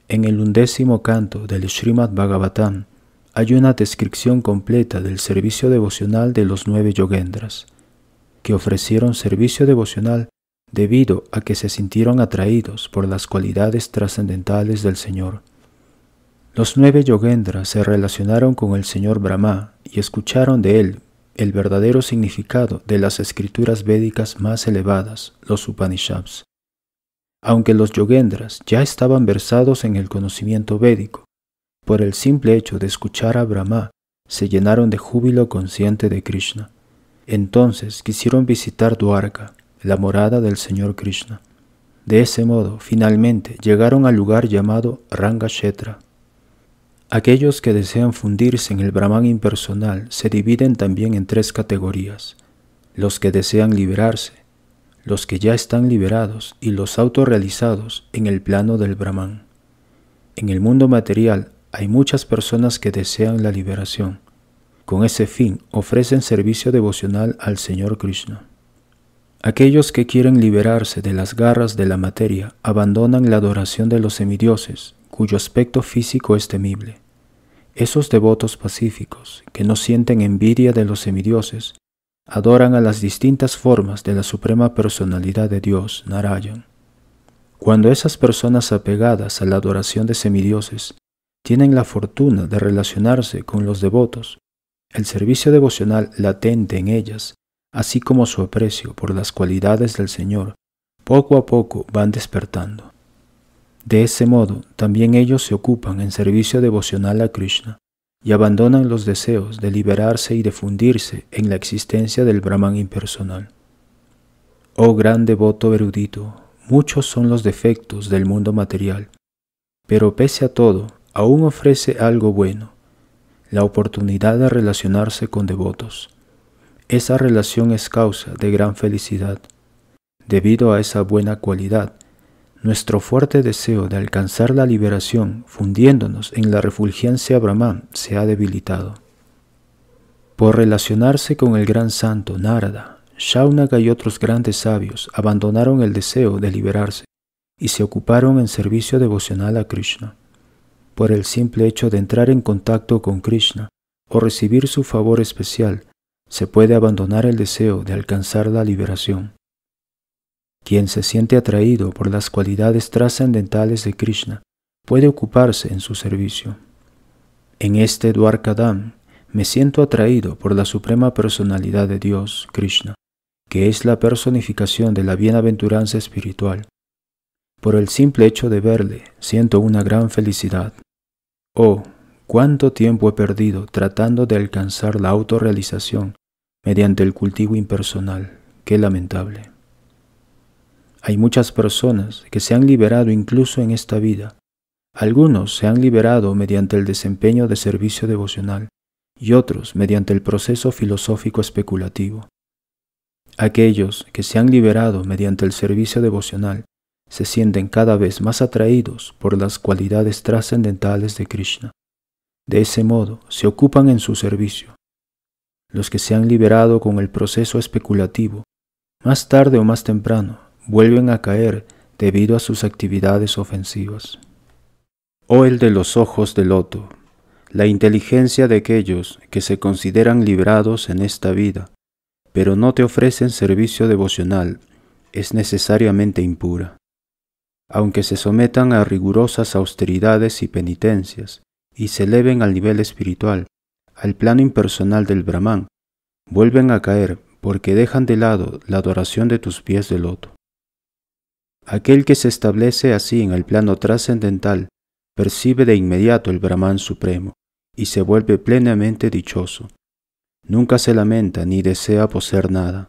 Speaker 1: En el undécimo canto del Srimad Bhagavatam hay una descripción completa del servicio devocional de los nueve yogendras, que ofrecieron servicio devocional debido a que se sintieron atraídos por las cualidades trascendentales del Señor. Los nueve yogendras se relacionaron con el Señor Brahma y escucharon de él el verdadero significado de las escrituras védicas más elevadas, los Upanishads aunque los yogendras ya estaban versados en el conocimiento védico, por el simple hecho de escuchar a Brahma, se llenaron de júbilo consciente de Krishna. Entonces quisieron visitar Dwarka, la morada del Señor Krishna. De ese modo, finalmente llegaron al lugar llamado Rangashetra. Aquellos que desean fundirse en el Brahman impersonal se dividen también en tres categorías. Los que desean liberarse, los que ya están liberados y los autorrealizados en el plano del Brahman. En el mundo material hay muchas personas que desean la liberación. Con ese fin ofrecen servicio devocional al Señor Krishna. Aquellos que quieren liberarse de las garras de la materia abandonan la adoración de los semidioses, cuyo aspecto físico es temible. Esos devotos pacíficos, que no sienten envidia de los semidioses, adoran a las distintas formas de la Suprema Personalidad de Dios, Narayan. Cuando esas personas apegadas a la adoración de semidioses tienen la fortuna de relacionarse con los devotos, el servicio devocional latente en ellas, así como su aprecio por las cualidades del Señor, poco a poco van despertando. De ese modo, también ellos se ocupan en servicio devocional a Krishna, y abandonan los deseos de liberarse y de fundirse en la existencia del Brahman impersonal. Oh gran devoto erudito, muchos son los defectos del mundo material, pero pese a todo, aún ofrece algo bueno, la oportunidad de relacionarse con devotos. Esa relación es causa de gran felicidad. Debido a esa buena cualidad, nuestro fuerte deseo de alcanzar la liberación fundiéndonos en la refulgencia Brahman se ha debilitado. Por relacionarse con el gran santo Narada, Shaunaga y otros grandes sabios abandonaron el deseo de liberarse y se ocuparon en servicio devocional a Krishna. Por el simple hecho de entrar en contacto con Krishna o recibir su favor especial, se puede abandonar el deseo de alcanzar la liberación. Quien se siente atraído por las cualidades trascendentales de Krishna puede ocuparse en su servicio. En este Dwarkadam me siento atraído por la Suprema Personalidad de Dios, Krishna, que es la personificación de la bienaventuranza espiritual. Por el simple hecho de verle, siento una gran felicidad. Oh, cuánto tiempo he perdido tratando de alcanzar la autorrealización mediante el cultivo impersonal. Qué lamentable. Hay muchas personas que se han liberado incluso en esta vida. Algunos se han liberado mediante el desempeño de servicio devocional y otros mediante el proceso filosófico especulativo. Aquellos que se han liberado mediante el servicio devocional se sienten cada vez más atraídos por las cualidades trascendentales de Krishna. De ese modo, se ocupan en su servicio. Los que se han liberado con el proceso especulativo, más tarde o más temprano, vuelven a caer debido a sus actividades ofensivas. O oh, el de los ojos de loto, la inteligencia de aquellos que se consideran librados en esta vida, pero no te ofrecen servicio devocional, es necesariamente impura. Aunque se sometan a rigurosas austeridades y penitencias, y se eleven al nivel espiritual, al plano impersonal del Brahman, vuelven a caer porque dejan de lado la adoración de tus pies de loto. Aquel que se establece así en el plano trascendental percibe de inmediato el Brahman supremo y se vuelve plenamente dichoso. Nunca se lamenta ni desea poseer nada.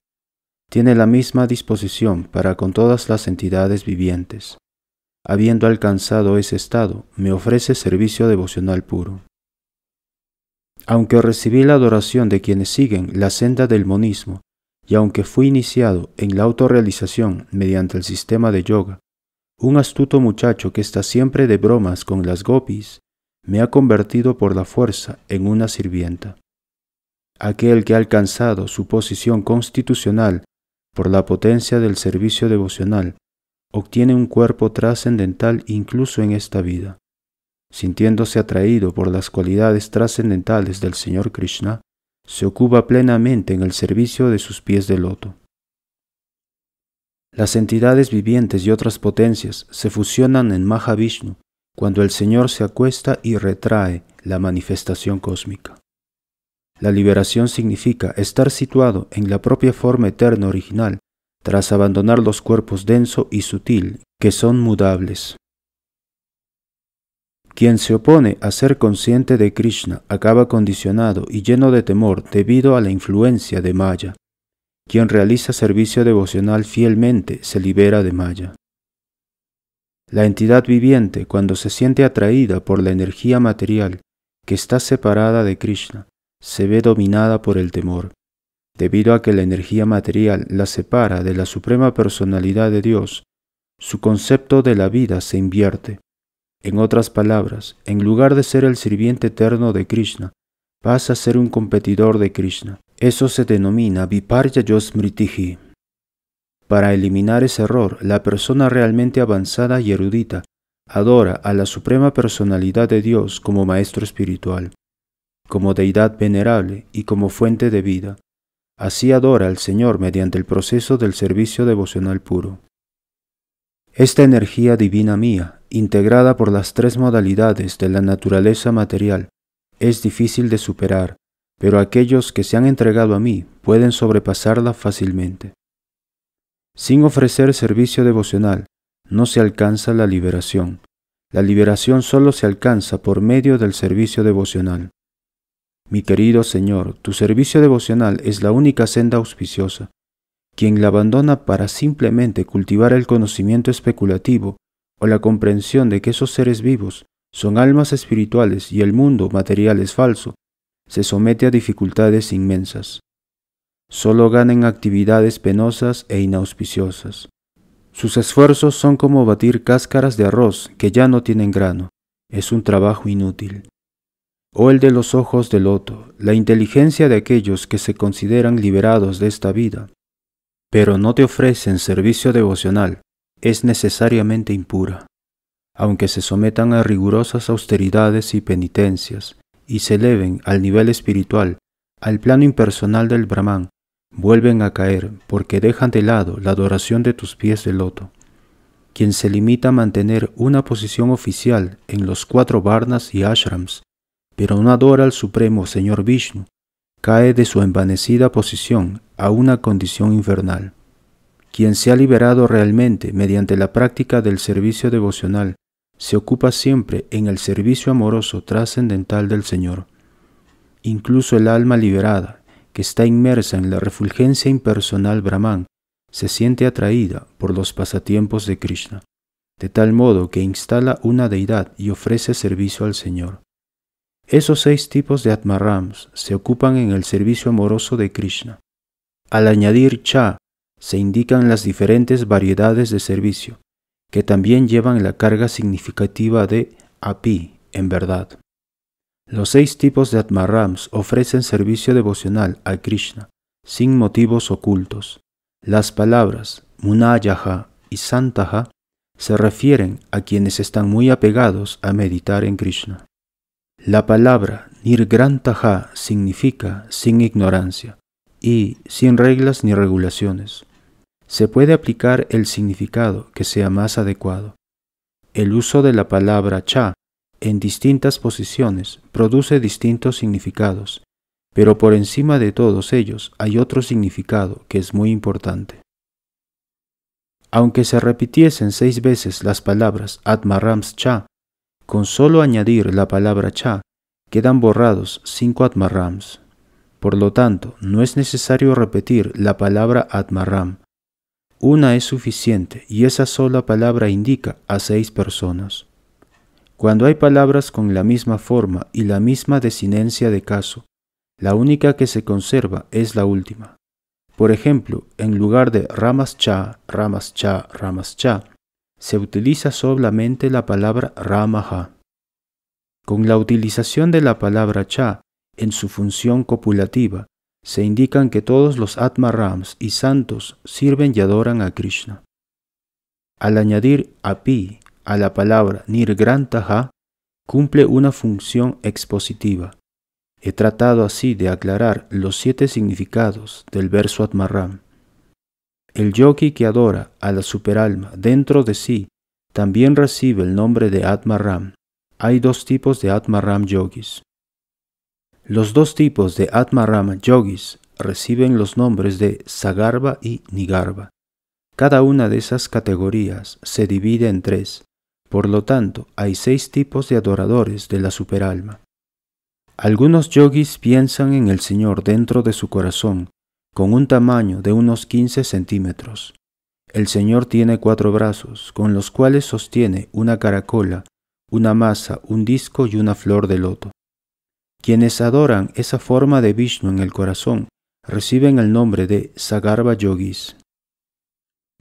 Speaker 1: Tiene la misma disposición para con todas las entidades vivientes. Habiendo alcanzado ese estado, me ofrece servicio devocional puro. Aunque recibí la adoración de quienes siguen la senda del monismo, y aunque fui iniciado en la autorrealización mediante el sistema de yoga, un astuto muchacho que está siempre de bromas con las gopis, me ha convertido por la fuerza en una sirvienta. Aquel que ha alcanzado su posición constitucional por la potencia del servicio devocional, obtiene un cuerpo trascendental incluso en esta vida. Sintiéndose atraído por las cualidades trascendentales del Señor Krishna, se ocupa plenamente en el servicio de sus pies de loto. Las entidades vivientes y otras potencias se fusionan en Mahavishnu cuando el Señor se acuesta y retrae la manifestación cósmica. La liberación significa estar situado en la propia forma eterna original, tras abandonar los cuerpos denso y sutil, que son mudables. Quien se opone a ser consciente de Krishna acaba condicionado y lleno de temor debido a la influencia de Maya. Quien realiza servicio devocional fielmente se libera de Maya. La entidad viviente, cuando se siente atraída por la energía material que está separada de Krishna, se ve dominada por el temor. Debido a que la energía material la separa de la Suprema Personalidad de Dios, su concepto de la vida se invierte en otras palabras, en lugar de ser el sirviente eterno de Krishna, pasa a ser un competidor de Krishna. Eso se denomina viparya Para eliminar ese error, la persona realmente avanzada y erudita adora a la Suprema Personalidad de Dios como Maestro Espiritual, como deidad venerable y como fuente de vida. Así adora al Señor mediante el proceso del servicio devocional puro. Esta energía divina mía, integrada por las tres modalidades de la naturaleza material, es difícil de superar, pero aquellos que se han entregado a mí pueden sobrepasarla fácilmente. Sin ofrecer servicio devocional, no se alcanza la liberación. La liberación solo se alcanza por medio del servicio devocional. Mi querido Señor, tu servicio devocional es la única senda auspiciosa quien la abandona para simplemente cultivar el conocimiento especulativo o la comprensión de que esos seres vivos son almas espirituales y el mundo material es falso, se somete a dificultades inmensas. Solo ganan actividades penosas e inauspiciosas. Sus esfuerzos son como batir cáscaras de arroz que ya no tienen grano. Es un trabajo inútil. O oh, el de los ojos del loto, la inteligencia de aquellos que se consideran liberados de esta vida, pero no te ofrecen servicio devocional, es necesariamente impura, aunque se sometan a rigurosas austeridades y penitencias, y se eleven al nivel espiritual, al plano impersonal del Brahman, vuelven a caer porque dejan de lado la adoración de tus pies de loto. Quien se limita a mantener una posición oficial en los cuatro varnas y ashrams, pero no adora al Supremo Señor Vishnu, cae de su envanecida posición a una condición infernal. Quien se ha liberado realmente mediante la práctica del servicio devocional se ocupa siempre en el servicio amoroso trascendental del Señor. Incluso el alma liberada, que está inmersa en la refulgencia impersonal Brahman, se siente atraída por los pasatiempos de Krishna, de tal modo que instala una deidad y ofrece servicio al Señor. Esos seis tipos de Atmarams se ocupan en el servicio amoroso de Krishna, al añadir cha, se indican las diferentes variedades de servicio, que también llevan la carga significativa de api, en verdad. Los seis tipos de atmarams ofrecen servicio devocional a Krishna, sin motivos ocultos. Las palabras munayaha y santaha se refieren a quienes están muy apegados a meditar en Krishna. La palabra nirgrantaha significa sin ignorancia y sin reglas ni regulaciones. Se puede aplicar el significado que sea más adecuado. El uso de la palabra cha en distintas posiciones produce distintos significados, pero por encima de todos ellos hay otro significado que es muy importante. Aunque se repitiesen seis veces las palabras Atmarams cha, con solo añadir la palabra cha, quedan borrados cinco Atmarams. Por lo tanto, no es necesario repetir la palabra Atmaram. Una es suficiente y esa sola palabra indica a seis personas. Cuando hay palabras con la misma forma y la misma desinencia de caso, la única que se conserva es la última. Por ejemplo, en lugar de Ramas Ramas cha Ramas cha se utiliza solamente la palabra Ramaha. Con la utilización de la palabra cha, en su función copulativa, se indican que todos los Atmarams y santos sirven y adoran a Krishna. Al añadir api a la palabra nirgrantaha, cumple una función expositiva. He tratado así de aclarar los siete significados del verso Atmaram. El yogi que adora a la superalma dentro de sí también recibe el nombre de Atmaram. Hay dos tipos de Atmaram yogis. Los dos tipos de Atmarama yogis reciben los nombres de Sagarba y Nigarba. Cada una de esas categorías se divide en tres, por lo tanto hay seis tipos de adoradores de la superalma. Algunos yogis piensan en el Señor dentro de su corazón, con un tamaño de unos 15 centímetros. El Señor tiene cuatro brazos, con los cuales sostiene una caracola, una masa, un disco y una flor de loto. Quienes adoran esa forma de Vishnu en el corazón reciben el nombre de Sagarva Yogis.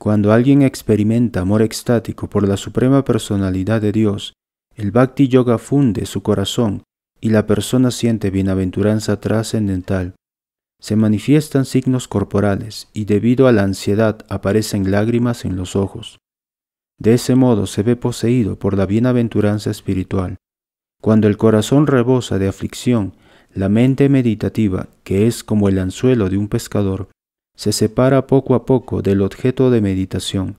Speaker 1: Cuando alguien experimenta amor extático por la Suprema Personalidad de Dios, el Bhakti Yoga funde su corazón y la persona siente bienaventuranza trascendental. Se manifiestan signos corporales y debido a la ansiedad aparecen lágrimas en los ojos. De ese modo se ve poseído por la bienaventuranza espiritual cuando el corazón rebosa de aflicción, la mente meditativa, que es como el anzuelo de un pescador, se separa poco a poco del objeto de meditación.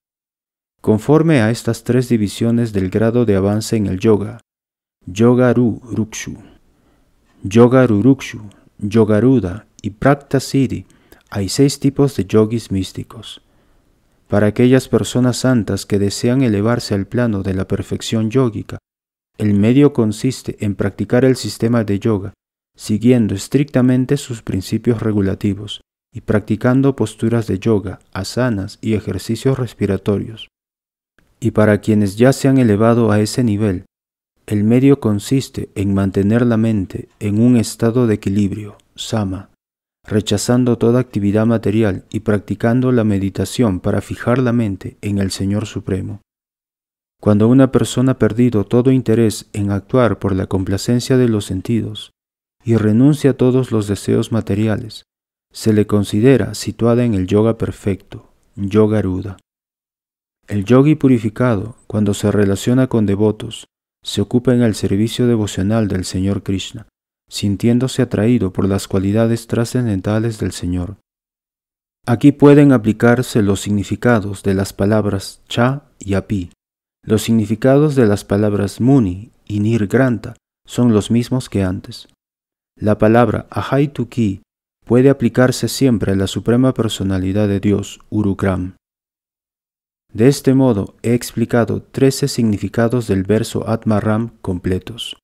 Speaker 1: Conforme a estas tres divisiones del grado de avance en el yoga, Yogaru Rukshu, Yogaru Rukshu, Yogaruda y prakta Siddhi, hay seis tipos de yogis místicos. Para aquellas personas santas que desean elevarse al plano de la perfección yógica, el medio consiste en practicar el sistema de yoga, siguiendo estrictamente sus principios regulativos y practicando posturas de yoga, asanas y ejercicios respiratorios. Y para quienes ya se han elevado a ese nivel, el medio consiste en mantener la mente en un estado de equilibrio, sama, rechazando toda actividad material y practicando la meditación para fijar la mente en el Señor Supremo. Cuando una persona ha perdido todo interés en actuar por la complacencia de los sentidos y renuncia a todos los deseos materiales, se le considera situada en el yoga perfecto, yoga ruda. El yogi purificado, cuando se relaciona con devotos, se ocupa en el servicio devocional del Señor Krishna, sintiéndose atraído por las cualidades trascendentales del Señor. Aquí pueden aplicarse los significados de las palabras cha y api, los significados de las palabras Muni y Nirgranta son los mismos que antes. La palabra Ahaituki puede aplicarse siempre a la Suprema Personalidad de Dios, Urukram. De este modo he explicado trece significados del verso Atmaram completos.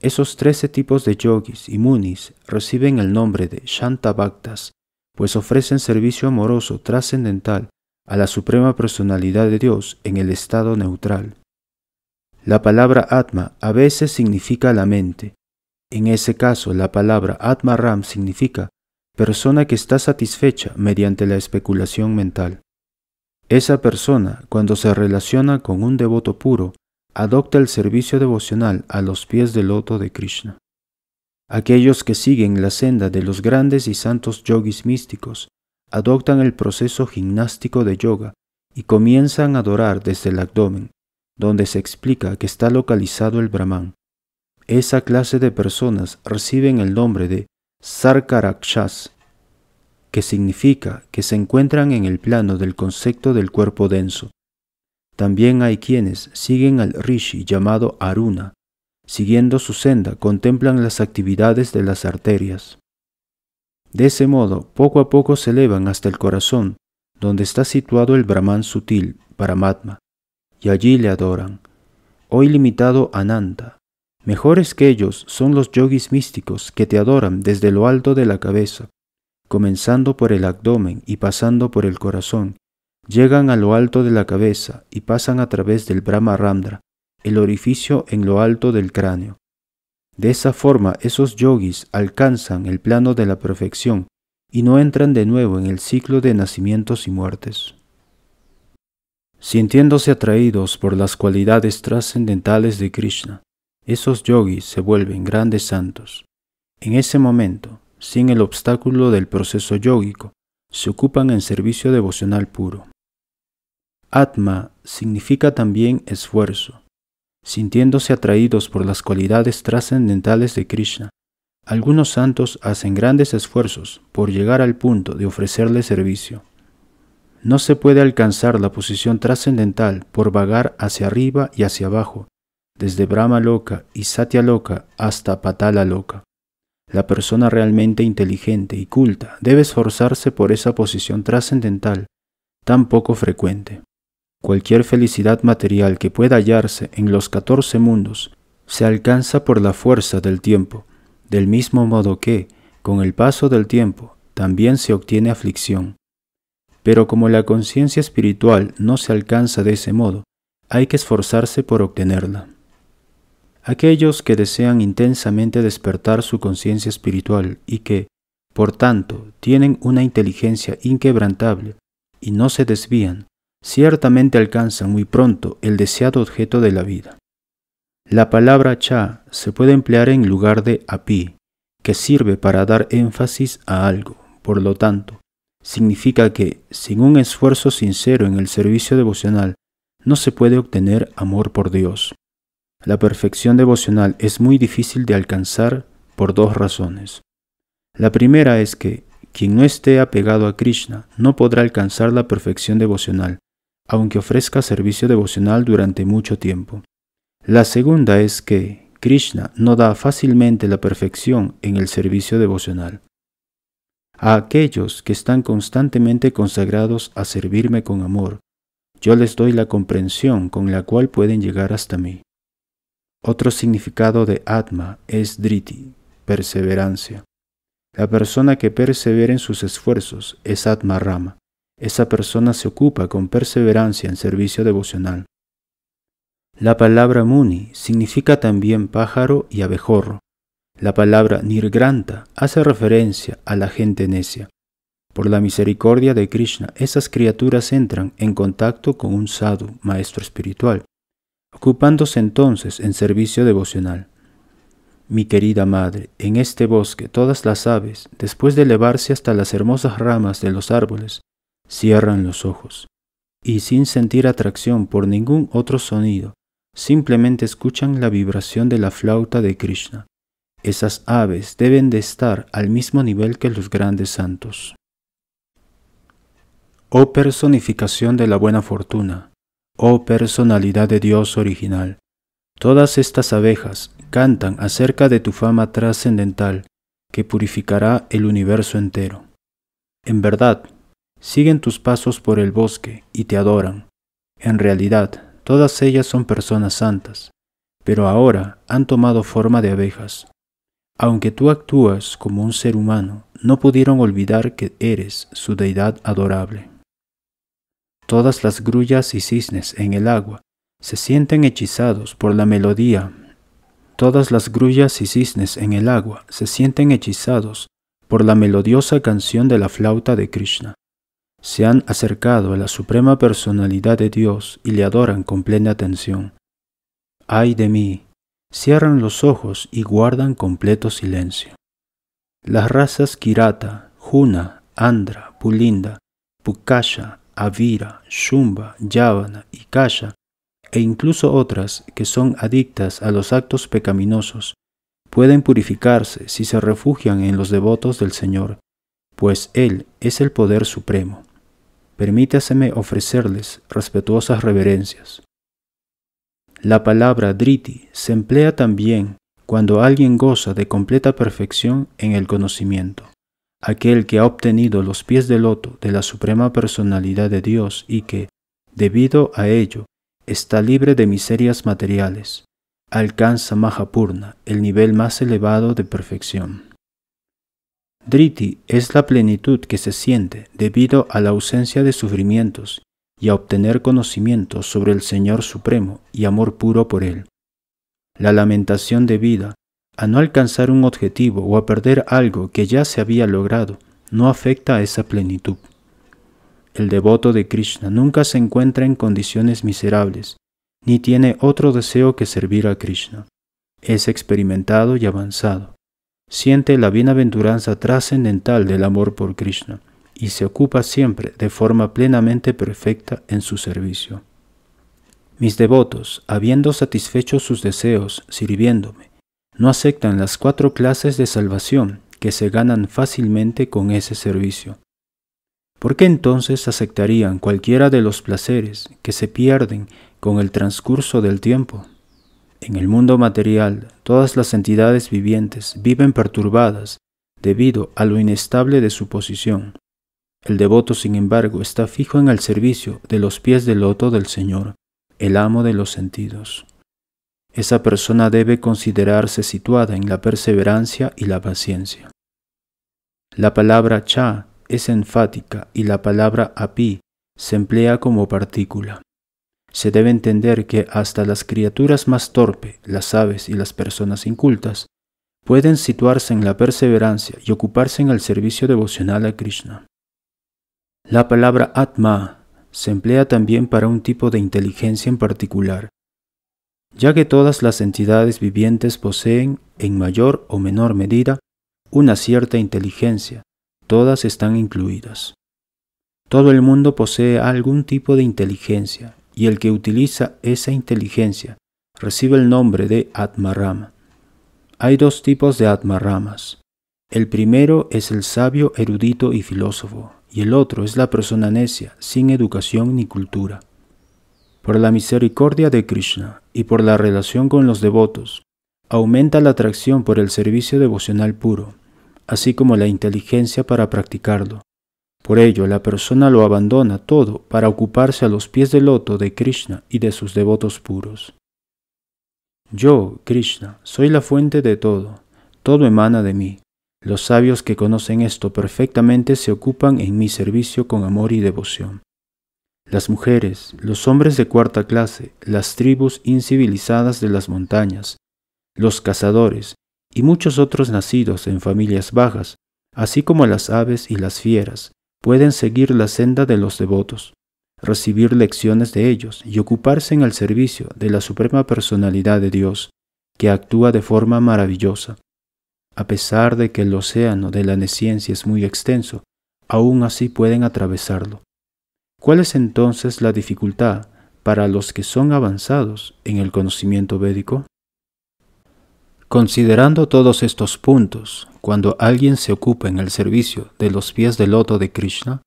Speaker 1: Esos trece tipos de yogis y munis reciben el nombre de Shantabhaktas, pues ofrecen servicio amoroso trascendental a la Suprema Personalidad de Dios en el estado neutral. La palabra Atma a veces significa la mente. En ese caso, la palabra Atma Ram significa persona que está satisfecha mediante la especulación mental. Esa persona, cuando se relaciona con un devoto puro, adopta el servicio devocional a los pies del loto de Krishna. Aquellos que siguen la senda de los grandes y santos yogis místicos adoptan el proceso gimnástico de yoga y comienzan a dorar desde el abdomen, donde se explica que está localizado el Brahman. Esa clase de personas reciben el nombre de Sarkarakshas, que significa que se encuentran en el plano del concepto del cuerpo denso. También hay quienes siguen al rishi llamado Aruna. Siguiendo su senda contemplan las actividades de las arterias. De ese modo, poco a poco se elevan hasta el corazón, donde está situado el Brahman sutil, Paramatma, y allí le adoran. Hoy oh limitado Ananta. Mejores que ellos son los yogis místicos que te adoran desde lo alto de la cabeza, comenzando por el abdomen y pasando por el corazón, llegan a lo alto de la cabeza y pasan a través del Brahma Ramdra, el orificio en lo alto del cráneo, de esa forma, esos yogis alcanzan el plano de la perfección y no entran de nuevo en el ciclo de nacimientos y muertes. Sintiéndose atraídos por las cualidades trascendentales de Krishna, esos yogis se vuelven grandes santos. En ese momento, sin el obstáculo del proceso yógico, se ocupan en servicio devocional puro. Atma significa también esfuerzo, sintiéndose atraídos por las cualidades trascendentales de Krishna. Algunos santos hacen grandes esfuerzos por llegar al punto de ofrecerle servicio. No se puede alcanzar la posición trascendental por vagar hacia arriba y hacia abajo, desde Brahma loca y Satya loca hasta Patala loca. La persona realmente inteligente y culta debe esforzarse por esa posición trascendental, tan poco frecuente. Cualquier felicidad material que pueda hallarse en los catorce mundos se alcanza por la fuerza del tiempo, del mismo modo que, con el paso del tiempo, también se obtiene aflicción. Pero como la conciencia espiritual no se alcanza de ese modo, hay que esforzarse por obtenerla. Aquellos que desean intensamente despertar su conciencia espiritual y que, por tanto, tienen una inteligencia inquebrantable y no se desvían, ciertamente alcanza muy pronto el deseado objeto de la vida. La palabra cha se puede emplear en lugar de api, que sirve para dar énfasis a algo. Por lo tanto, significa que, sin un esfuerzo sincero en el servicio devocional, no se puede obtener amor por Dios. La perfección devocional es muy difícil de alcanzar por dos razones. La primera es que quien no esté apegado a Krishna no podrá alcanzar la perfección devocional, aunque ofrezca servicio devocional durante mucho tiempo. La segunda es que Krishna no da fácilmente la perfección en el servicio devocional. A aquellos que están constantemente consagrados a servirme con amor, yo les doy la comprensión con la cual pueden llegar hasta mí. Otro significado de Atma es Driti, perseverancia. La persona que persevera en sus esfuerzos es Atma Rama esa persona se ocupa con perseverancia en servicio devocional. La palabra muni significa también pájaro y abejorro. La palabra nirgranta hace referencia a la gente necia. Por la misericordia de Krishna, esas criaturas entran en contacto con un sadhu, maestro espiritual, ocupándose entonces en servicio devocional. Mi querida madre, en este bosque todas las aves, después de elevarse hasta las hermosas ramas de los árboles, cierran los ojos y sin sentir atracción por ningún otro sonido, simplemente escuchan la vibración de la flauta de Krishna. Esas aves deben de estar al mismo nivel que los grandes santos. Oh personificación de la buena fortuna, oh personalidad de Dios original, todas estas abejas cantan acerca de tu fama trascendental que purificará el universo entero. En verdad, siguen tus pasos por el bosque y te adoran. En realidad, todas ellas son personas santas, pero ahora han tomado forma de abejas. Aunque tú actúas como un ser humano, no pudieron olvidar que eres su deidad adorable. Todas las grullas y cisnes en el agua se sienten hechizados por la melodía. Todas las grullas y cisnes en el agua se sienten hechizados por la melodiosa canción de la flauta de Krishna se han acercado a la Suprema Personalidad de Dios y le adoran con plena atención. ¡Ay de mí! Cierran los ojos y guardan completo silencio. Las razas Kirata, Juna, Andra, Pulinda, Pukasha, Avira, Shumba, Yavana y Kasha, e incluso otras que son adictas a los actos pecaminosos, pueden purificarse si se refugian en los devotos del Señor, pues Él es el poder supremo permítaseme ofrecerles respetuosas reverencias. La palabra driti se emplea también cuando alguien goza de completa perfección en el conocimiento. Aquel que ha obtenido los pies de loto de la Suprema Personalidad de Dios y que, debido a ello, está libre de miserias materiales, alcanza Mahapurna, el nivel más elevado de perfección. Driti es la plenitud que se siente debido a la ausencia de sufrimientos y a obtener conocimiento sobre el Señor Supremo y amor puro por Él. La lamentación de vida a no alcanzar un objetivo o a perder algo que ya se había logrado no afecta a esa plenitud. El devoto de Krishna nunca se encuentra en condiciones miserables, ni tiene otro deseo que servir a Krishna. Es experimentado y avanzado siente la bienaventuranza trascendental del amor por Krishna y se ocupa siempre de forma plenamente perfecta en su servicio. Mis devotos, habiendo satisfecho sus deseos, sirviéndome, no aceptan las cuatro clases de salvación que se ganan fácilmente con ese servicio. ¿Por qué entonces aceptarían cualquiera de los placeres que se pierden con el transcurso del tiempo? En el mundo material, todas las entidades vivientes viven perturbadas debido a lo inestable de su posición. El devoto, sin embargo, está fijo en el servicio de los pies del loto del Señor, el amo de los sentidos. Esa persona debe considerarse situada en la perseverancia y la paciencia. La palabra cha es enfática y la palabra api se emplea como partícula. Se debe entender que hasta las criaturas más torpe, las aves y las personas incultas, pueden situarse en la perseverancia y ocuparse en el servicio devocional a Krishna. La palabra Atma se emplea también para un tipo de inteligencia en particular, ya que todas las entidades vivientes poseen, en mayor o menor medida, una cierta inteligencia, todas están incluidas. Todo el mundo posee algún tipo de inteligencia, y el que utiliza esa inteligencia recibe el nombre de Atmarama. Hay dos tipos de Atmaramas. El primero es el sabio, erudito y filósofo, y el otro es la persona necia, sin educación ni cultura. Por la misericordia de Krishna y por la relación con los devotos, aumenta la atracción por el servicio devocional puro, así como la inteligencia para practicarlo, por ello, la persona lo abandona todo para ocuparse a los pies del loto de Krishna y de sus devotos puros. Yo, Krishna, soy la fuente de todo, todo emana de mí. Los sabios que conocen esto perfectamente se ocupan en mi servicio con amor y devoción. Las mujeres, los hombres de cuarta clase, las tribus incivilizadas de las montañas, los cazadores y muchos otros nacidos en familias bajas, así como las aves y las fieras, pueden seguir la senda de los devotos, recibir lecciones de ellos y ocuparse en el servicio de la Suprema Personalidad de Dios, que actúa de forma maravillosa. A pesar de que el océano de la neciencia es muy extenso, aún así pueden atravesarlo. ¿Cuál es entonces la dificultad para los que son avanzados en el conocimiento védico? Considerando todos estos puntos, cuando alguien se ocupa en el servicio de los pies del loto de Krishna,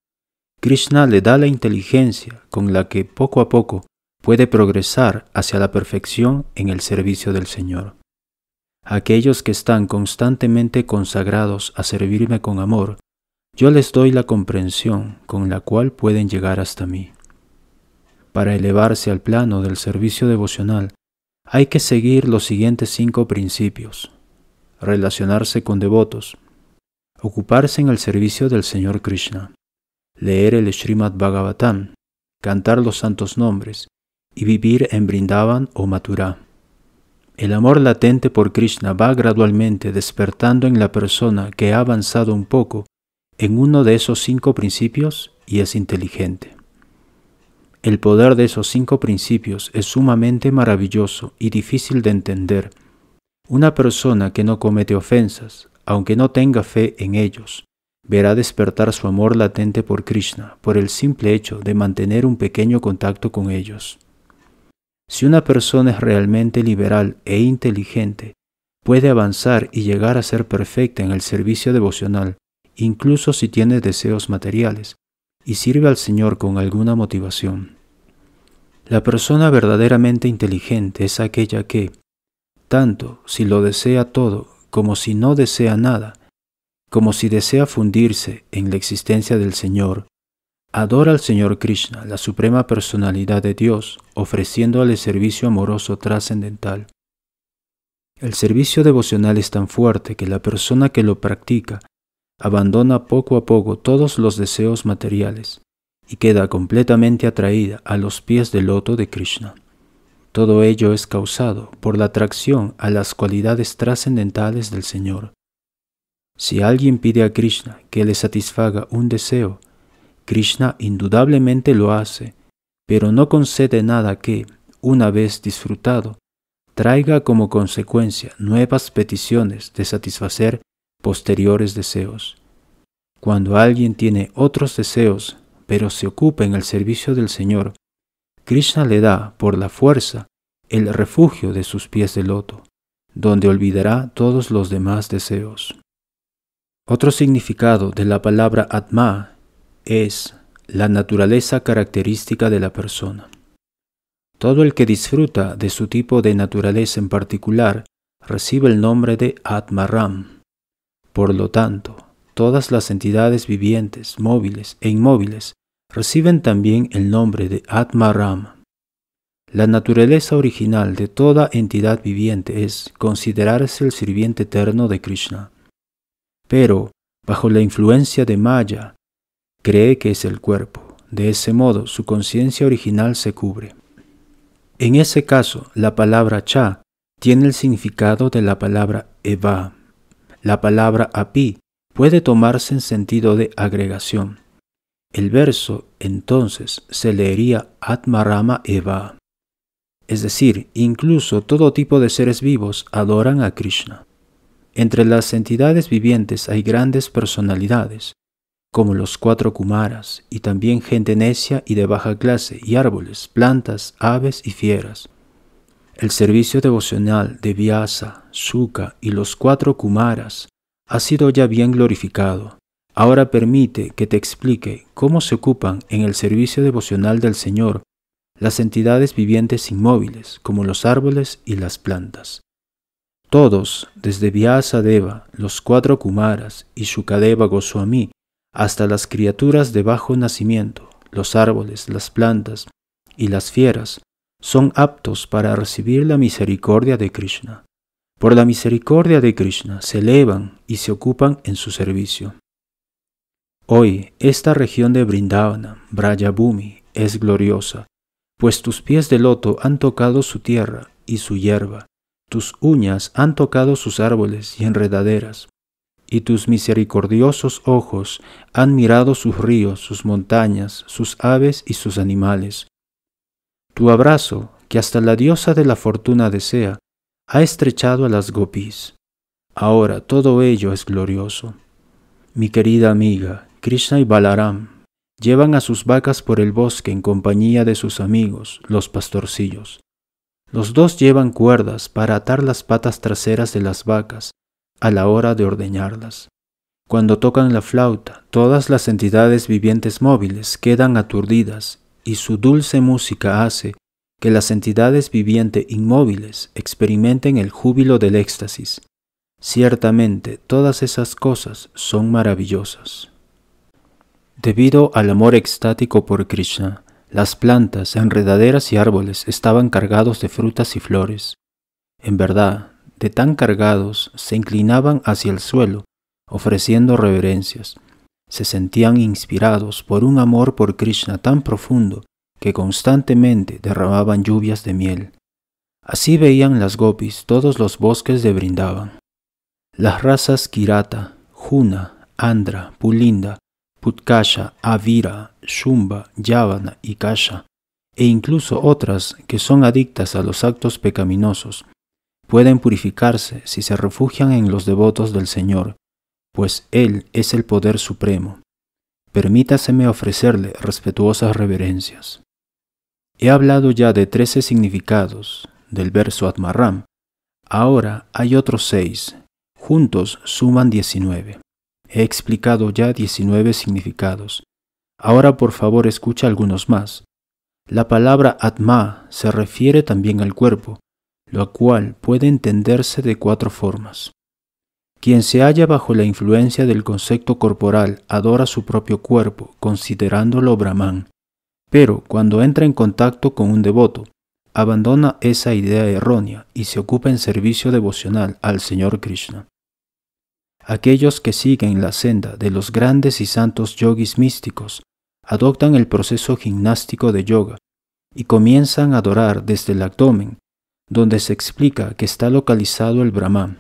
Speaker 1: Krishna le da la inteligencia con la que poco a poco puede progresar hacia la perfección en el servicio del Señor. Aquellos que están constantemente consagrados a servirme con amor, yo les doy la comprensión con la cual pueden llegar hasta mí. Para elevarse al plano del servicio devocional, hay que seguir los siguientes cinco principios relacionarse con devotos, ocuparse en el servicio del Señor Krishna, leer el Srimad Bhagavatam, cantar los santos nombres y vivir en Vrindavan o Mathura. El amor latente por Krishna va gradualmente despertando en la persona que ha avanzado un poco en uno de esos cinco principios y es inteligente. El poder de esos cinco principios es sumamente maravilloso y difícil de entender una persona que no comete ofensas, aunque no tenga fe en ellos, verá despertar su amor latente por Krishna por el simple hecho de mantener un pequeño contacto con ellos. Si una persona es realmente liberal e inteligente, puede avanzar y llegar a ser perfecta en el servicio devocional, incluso si tiene deseos materiales, y sirve al Señor con alguna motivación. La persona verdaderamente inteligente es aquella que, tanto si lo desea todo como si no desea nada, como si desea fundirse en la existencia del Señor, adora al Señor Krishna, la Suprema Personalidad de Dios, ofreciéndole servicio amoroso trascendental. El servicio devocional es tan fuerte que la persona que lo practica abandona poco a poco todos los deseos materiales y queda completamente atraída a los pies del loto de Krishna. Todo ello es causado por la atracción a las cualidades trascendentales del Señor. Si alguien pide a Krishna que le satisfaga un deseo, Krishna indudablemente lo hace, pero no concede nada que, una vez disfrutado, traiga como consecuencia nuevas peticiones de satisfacer posteriores deseos. Cuando alguien tiene otros deseos, pero se ocupa en el servicio del Señor, Krishna le da, por la fuerza, el refugio de sus pies de loto, donde olvidará todos los demás deseos. Otro significado de la palabra Atma es la naturaleza característica de la persona. Todo el que disfruta de su tipo de naturaleza en particular recibe el nombre de Atmaram. Por lo tanto, todas las entidades vivientes, móviles e inmóviles, reciben también el nombre de Atma Ram. La naturaleza original de toda entidad viviente es considerarse el sirviente eterno de Krishna. Pero, bajo la influencia de Maya, cree que es el cuerpo. De ese modo, su conciencia original se cubre. En ese caso, la palabra cha tiene el significado de la palabra eva. La palabra api puede tomarse en sentido de agregación. El verso entonces se leería Atmarama Eva. Es decir, incluso todo tipo de seres vivos adoran a Krishna. Entre las entidades vivientes hay grandes personalidades, como los cuatro Kumaras, y también gente necia y de baja clase, y árboles, plantas, aves y fieras. El servicio devocional de Vyasa, Sukha y los cuatro Kumaras ha sido ya bien glorificado, Ahora permite que te explique cómo se ocupan en el servicio devocional del Señor las entidades vivientes inmóviles, como los árboles y las plantas. Todos, desde Deva, los cuatro Kumaras y Shukadeva Goswami, hasta las criaturas de bajo nacimiento, los árboles, las plantas y las fieras, son aptos para recibir la misericordia de Krishna. Por la misericordia de Krishna se elevan y se ocupan en su servicio. Hoy esta región de Brindavana, Brayabumi, es gloriosa, pues tus pies de loto han tocado su tierra y su hierba, tus uñas han tocado sus árboles y enredaderas, y tus misericordiosos ojos han mirado sus ríos, sus montañas, sus aves y sus animales. Tu abrazo, que hasta la diosa de la fortuna desea, ha estrechado a las gopis. Ahora todo ello es glorioso. Mi querida amiga, Krishna y Balaram llevan a sus vacas por el bosque en compañía de sus amigos, los pastorcillos. Los dos llevan cuerdas para atar las patas traseras de las vacas a la hora de ordeñarlas. Cuando tocan la flauta, todas las entidades vivientes móviles quedan aturdidas y su dulce música hace que las entidades vivientes inmóviles experimenten el júbilo del éxtasis. Ciertamente, todas esas cosas son maravillosas. Debido al amor extático por Krishna, las plantas, enredaderas y árboles estaban cargados de frutas y flores. En verdad, de tan cargados, se inclinaban hacia el suelo, ofreciendo reverencias. Se sentían inspirados por un amor por Krishna tan profundo que constantemente derramaban lluvias de miel. Así veían las gopis todos los bosques de Brindaban. Las razas Kirata, Juna, Andra, Pulinda, Putkasha, Avira, Shumba, Yavana y Kasha, e incluso otras que son adictas a los actos pecaminosos, pueden purificarse si se refugian en los devotos del Señor, pues Él es el poder supremo. Permítaseme ofrecerle respetuosas reverencias. He hablado ya de trece significados del verso Atmarram. Ahora hay otros seis. Juntos suman diecinueve. He explicado ya 19 significados. Ahora por favor escucha algunos más. La palabra Atma se refiere también al cuerpo, lo cual puede entenderse de cuatro formas. Quien se halla bajo la influencia del concepto corporal adora su propio cuerpo, considerándolo Brahman, pero cuando entra en contacto con un devoto, abandona esa idea errónea y se ocupa en servicio devocional al Señor Krishna. Aquellos que siguen la senda de los grandes y santos yogis místicos adoptan el proceso gimnástico de yoga y comienzan a adorar desde el abdomen, donde se explica que está localizado el Brahman.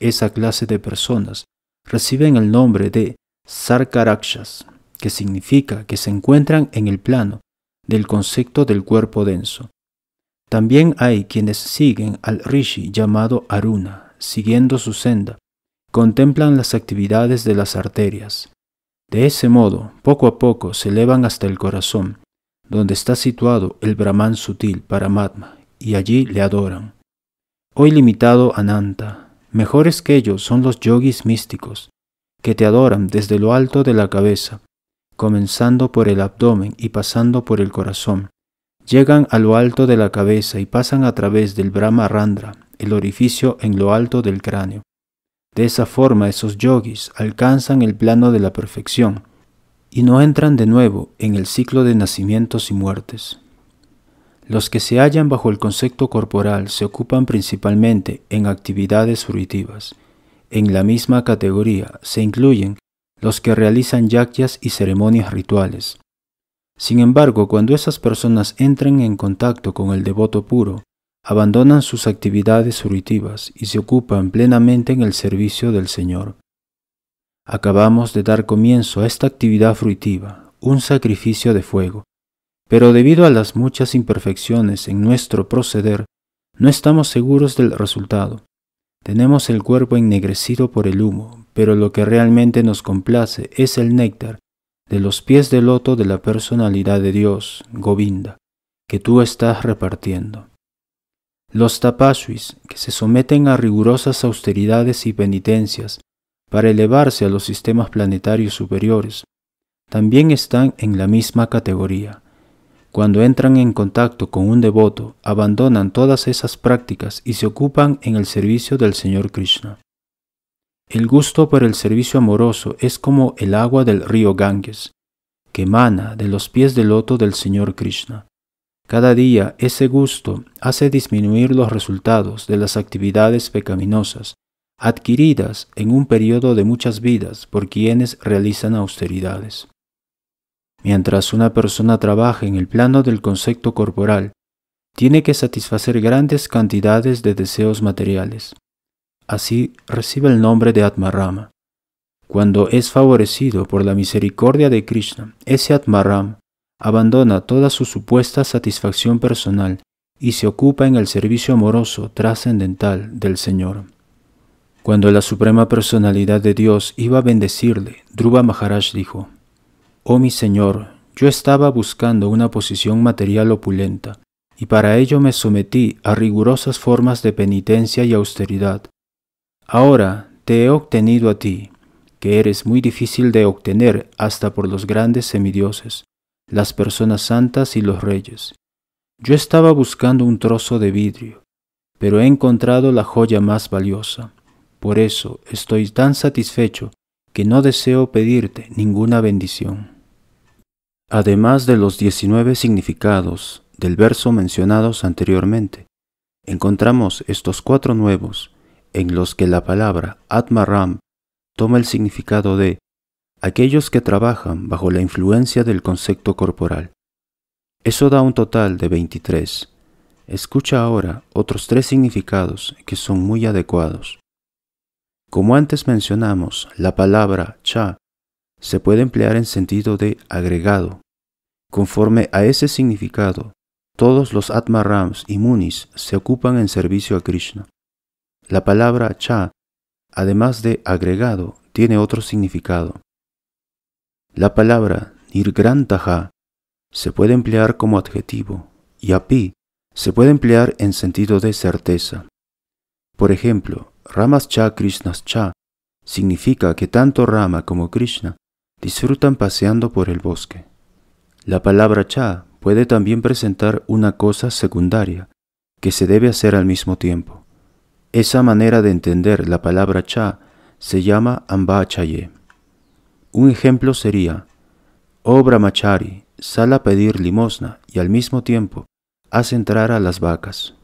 Speaker 1: Esa clase de personas reciben el nombre de Sarkarakshas, que significa que se encuentran en el plano del concepto del cuerpo denso. También hay quienes siguen al rishi llamado Aruna, siguiendo su senda, contemplan las actividades de las arterias. De ese modo, poco a poco se elevan hasta el corazón, donde está situado el Brahman sutil para Paramatma, y allí le adoran. limitado a Ananta, mejores que ellos son los yogis místicos, que te adoran desde lo alto de la cabeza, comenzando por el abdomen y pasando por el corazón. Llegan a lo alto de la cabeza y pasan a través del Brahma Randra, el orificio en lo alto del cráneo de esa forma esos yogis alcanzan el plano de la perfección y no entran de nuevo en el ciclo de nacimientos y muertes. Los que se hallan bajo el concepto corporal se ocupan principalmente en actividades fruitivas. En la misma categoría se incluyen los que realizan yakyas y ceremonias rituales. Sin embargo, cuando esas personas entran en contacto con el devoto puro, abandonan sus actividades fruitivas y se ocupan plenamente en el servicio del Señor. Acabamos de dar comienzo a esta actividad fruitiva, un sacrificio de fuego, pero debido a las muchas imperfecciones en nuestro proceder, no estamos seguros del resultado. Tenemos el cuerpo ennegrecido por el humo, pero lo que realmente nos complace es el néctar de los pies de loto de la personalidad de Dios, Govinda, que tú estás repartiendo. Los tapashuis, que se someten a rigurosas austeridades y penitencias para elevarse a los sistemas planetarios superiores, también están en la misma categoría. Cuando entran en contacto con un devoto, abandonan todas esas prácticas y se ocupan en el servicio del Señor Krishna. El gusto por el servicio amoroso es como el agua del río Ganges, que emana de los pies del loto del Señor Krishna. Cada día ese gusto hace disminuir los resultados de las actividades pecaminosas, adquiridas en un periodo de muchas vidas por quienes realizan austeridades. Mientras una persona trabaja en el plano del concepto corporal, tiene que satisfacer grandes cantidades de deseos materiales. Así recibe el nombre de Atmarama. Cuando es favorecido por la misericordia de Krishna, ese Atmarama abandona toda su supuesta satisfacción personal y se ocupa en el servicio amoroso trascendental del Señor. Cuando la Suprema Personalidad de Dios iba a bendecirle, Dhruva Maharaj dijo, Oh mi Señor, yo estaba buscando una posición material opulenta, y para ello me sometí a rigurosas formas de penitencia y austeridad. Ahora te he obtenido a ti, que eres muy difícil de obtener hasta por los grandes semidioses las personas santas y los reyes. Yo estaba buscando un trozo de vidrio, pero he encontrado la joya más valiosa. Por eso estoy tan satisfecho que no deseo pedirte ninguna bendición. Además de los 19 significados del verso mencionados anteriormente, encontramos estos cuatro nuevos en los que la palabra Atmaram toma el significado de aquellos que trabajan bajo la influencia del concepto corporal. Eso da un total de 23. Escucha ahora otros tres significados que son muy adecuados. Como antes mencionamos, la palabra cha se puede emplear en sentido de agregado. Conforme a ese significado, todos los Atmarams y Munis se ocupan en servicio a Krishna. La palabra cha, además de agregado, tiene otro significado. La palabra nirgrantaha se puede emplear como adjetivo y api se puede emplear en sentido de certeza. Por ejemplo, Ramascha Krishnascha significa que tanto Rama como Krishna disfrutan paseando por el bosque. La palabra cha puede también presentar una cosa secundaria que se debe hacer al mismo tiempo. Esa manera de entender la palabra cha se llama ambachaye. Un ejemplo sería, oh Machari, sal a pedir limosna y al mismo tiempo haz entrar a las vacas.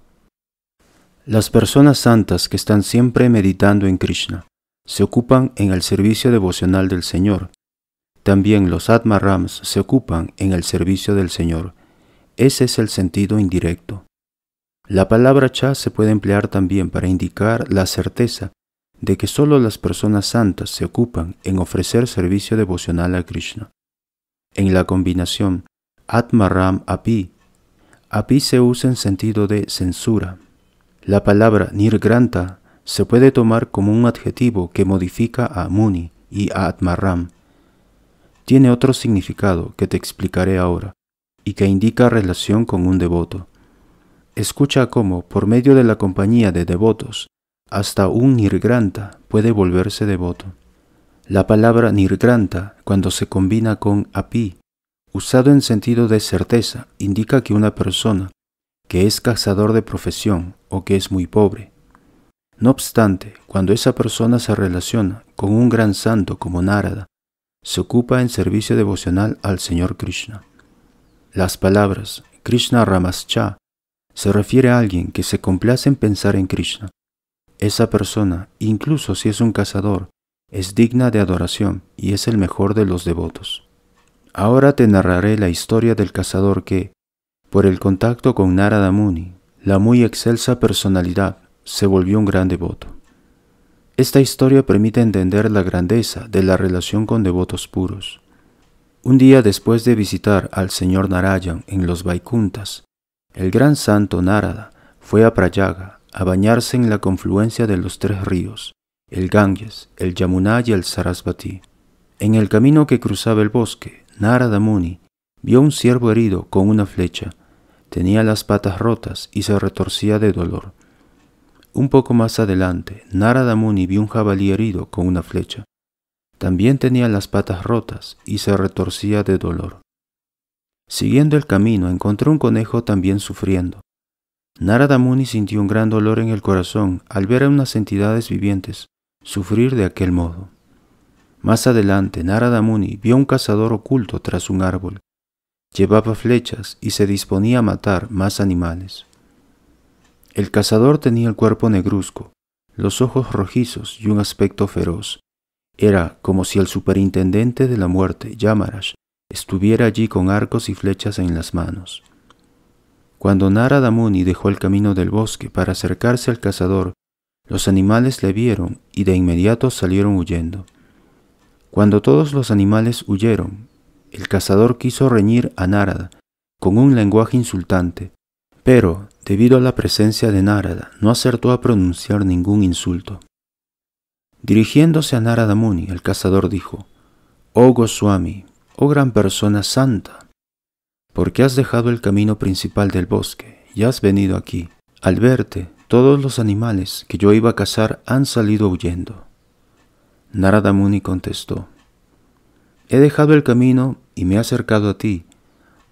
Speaker 1: Las personas santas que están siempre meditando en Krishna se ocupan en el servicio devocional del Señor. También los Rams se ocupan en el servicio del Señor. Ese es el sentido indirecto. La palabra cha se puede emplear también para indicar la certeza de que solo las personas santas se ocupan en ofrecer servicio devocional a Krishna. En la combinación Atmaram Api, Api se usa en sentido de censura. La palabra Nirgranta se puede tomar como un adjetivo que modifica a Muni y a Atmaram. Tiene otro significado que te explicaré ahora y que indica relación con un devoto. Escucha cómo, por medio de la compañía de devotos, hasta un nirgranta puede volverse devoto. La palabra nirgranta, cuando se combina con api, usado en sentido de certeza, indica que una persona que es cazador de profesión o que es muy pobre. No obstante, cuando esa persona se relaciona con un gran santo como Narada, se ocupa en servicio devocional al Señor Krishna. Las palabras Krishna Ramascha se refiere a alguien que se complace en pensar en Krishna esa persona, incluso si es un cazador, es digna de adoración y es el mejor de los devotos. Ahora te narraré la historia del cazador que, por el contacto con Narada Muni, la muy excelsa personalidad, se volvió un gran devoto. Esta historia permite entender la grandeza de la relación con devotos puros. Un día después de visitar al señor Narayan en los Vaikuntas, el gran santo Narada fue a Prayaga a bañarse en la confluencia de los tres ríos, el Ganges, el Yamuna y el Sarasvati. En el camino que cruzaba el bosque, Narada Muni vio un ciervo herido con una flecha. Tenía las patas rotas y se retorcía de dolor. Un poco más adelante, Narada Muni vio un jabalí herido con una flecha. También tenía las patas rotas y se retorcía de dolor. Siguiendo el camino encontró un conejo también sufriendo. Narada Muni sintió un gran dolor en el corazón al ver a unas entidades vivientes sufrir de aquel modo. Más adelante, Narada Muni vio a un cazador oculto tras un árbol. Llevaba flechas y se disponía a matar más animales. El cazador tenía el cuerpo negruzco, los ojos rojizos y un aspecto feroz. Era como si el superintendente de la muerte, Yamarash, estuviera allí con arcos y flechas en las manos. Cuando Narada Muni dejó el camino del bosque para acercarse al cazador, los animales le vieron y de inmediato salieron huyendo. Cuando todos los animales huyeron, el cazador quiso reñir a Narada con un lenguaje insultante, pero, debido a la presencia de Narada, no acertó a pronunciar ningún insulto. Dirigiéndose a Narada Muni, el cazador dijo, Oh Goswami, oh gran persona santa, —¿Por qué has dejado el camino principal del bosque y has venido aquí. Al verte, todos los animales que yo iba a cazar han salido huyendo. Narada Muni contestó, He dejado el camino y me he acercado a ti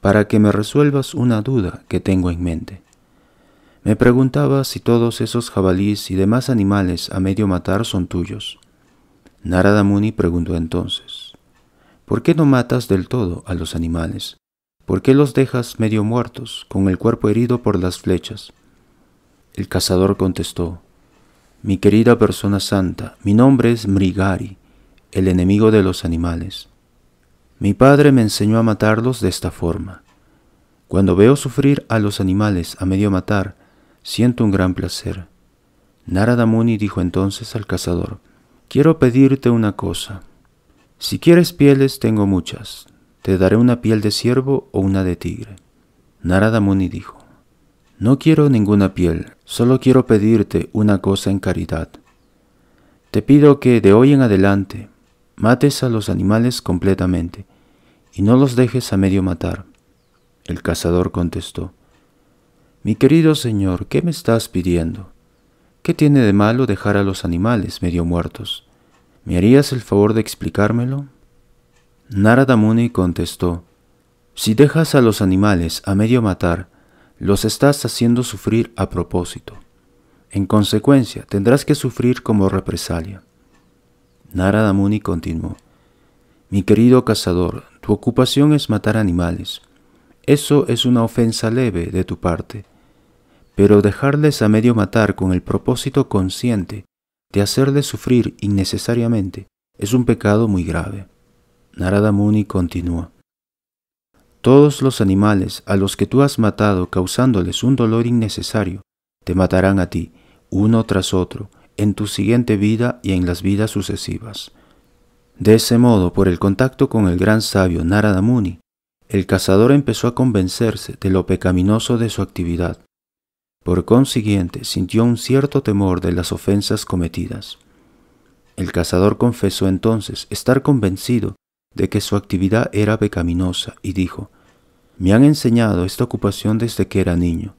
Speaker 1: para que me resuelvas una duda que tengo en mente. Me preguntaba si todos esos jabalíes y demás animales a medio matar son tuyos. Narada Muni preguntó entonces, ¿por qué no matas del todo a los animales? ¿Por qué los dejas medio muertos, con el cuerpo herido por las flechas? El cazador contestó, Mi querida persona santa, mi nombre es Mrigari, el enemigo de los animales. Mi padre me enseñó a matarlos de esta forma. Cuando veo sufrir a los animales a medio matar, siento un gran placer. Naradamuni dijo entonces al cazador, Quiero pedirte una cosa. Si quieres pieles tengo muchas, ¿Te daré una piel de ciervo o una de tigre? Narada Muni dijo, No quiero ninguna piel, solo quiero pedirte una cosa en caridad. Te pido que de hoy en adelante mates a los animales completamente y no los dejes a medio matar. El cazador contestó, Mi querido señor, ¿qué me estás pidiendo? ¿Qué tiene de malo dejar a los animales medio muertos? ¿Me harías el favor de explicármelo? Narada Muni contestó, Si dejas a los animales a medio matar, los estás haciendo sufrir a propósito. En consecuencia, tendrás que sufrir como represalia. Narada continuó, Mi querido cazador, tu ocupación es matar animales. Eso es una ofensa leve de tu parte, pero dejarles a medio matar con el propósito consciente de hacerles sufrir innecesariamente es un pecado muy grave. Narada Muni continuó. Todos los animales a los que tú has matado causándoles un dolor innecesario, te matarán a ti, uno tras otro, en tu siguiente vida y en las vidas sucesivas. De ese modo, por el contacto con el gran sabio Narada Muni, el cazador empezó a convencerse de lo pecaminoso de su actividad. Por consiguiente, sintió un cierto temor de las ofensas cometidas. El cazador confesó entonces estar convencido de que su actividad era pecaminosa y dijo, me han enseñado esta ocupación desde que era niño.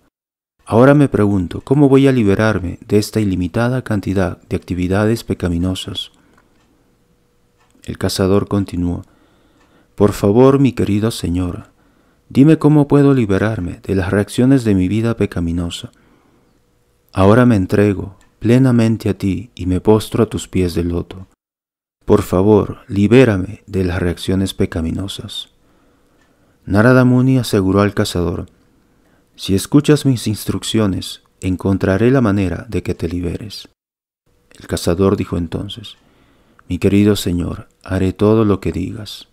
Speaker 1: Ahora me pregunto, ¿cómo voy a liberarme de esta ilimitada cantidad de actividades pecaminosas? El cazador continuó, Por favor, mi querida señora, dime cómo puedo liberarme de las reacciones de mi vida pecaminosa. Ahora me entrego plenamente a ti y me postro a tus pies del loto. Por favor, libérame de las reacciones pecaminosas. Narada Muni aseguró al cazador, Si escuchas mis instrucciones, encontraré la manera de que te liberes. El cazador dijo entonces, Mi querido señor, haré todo lo que digas.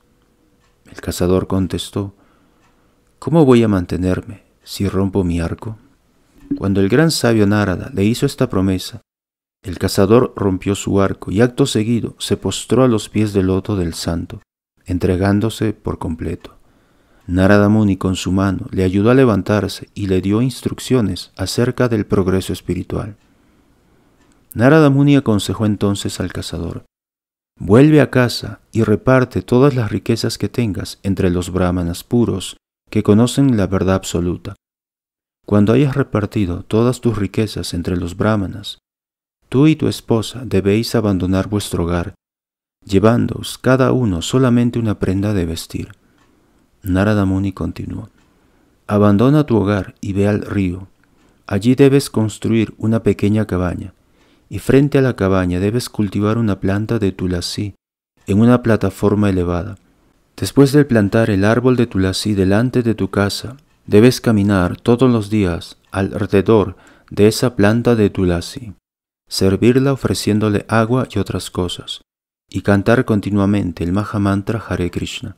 Speaker 1: El cazador contestó, ¿Cómo voy a mantenerme si rompo mi arco? Cuando el gran sabio Narada le hizo esta promesa, el cazador rompió su arco y acto seguido se postró a los pies del loto del santo, entregándose por completo. Narada Muni con su mano le ayudó a levantarse y le dio instrucciones acerca del progreso espiritual. Narada Muni aconsejó entonces al cazador, vuelve a casa y reparte todas las riquezas que tengas entre los brahmanas puros que conocen la verdad absoluta. Cuando hayas repartido todas tus riquezas entre los brahmanas, tú y tu esposa debéis abandonar vuestro hogar, llevándoos cada uno solamente una prenda de vestir. Narada continuó, Abandona tu hogar y ve al río. Allí debes construir una pequeña cabaña, y frente a la cabaña debes cultivar una planta de tulasi en una plataforma elevada. Después de plantar el árbol de tulasi delante de tu casa, debes caminar todos los días alrededor de esa planta de tulasí servirla ofreciéndole agua y otras cosas, y cantar continuamente el mahamantra Mantra Hare Krishna.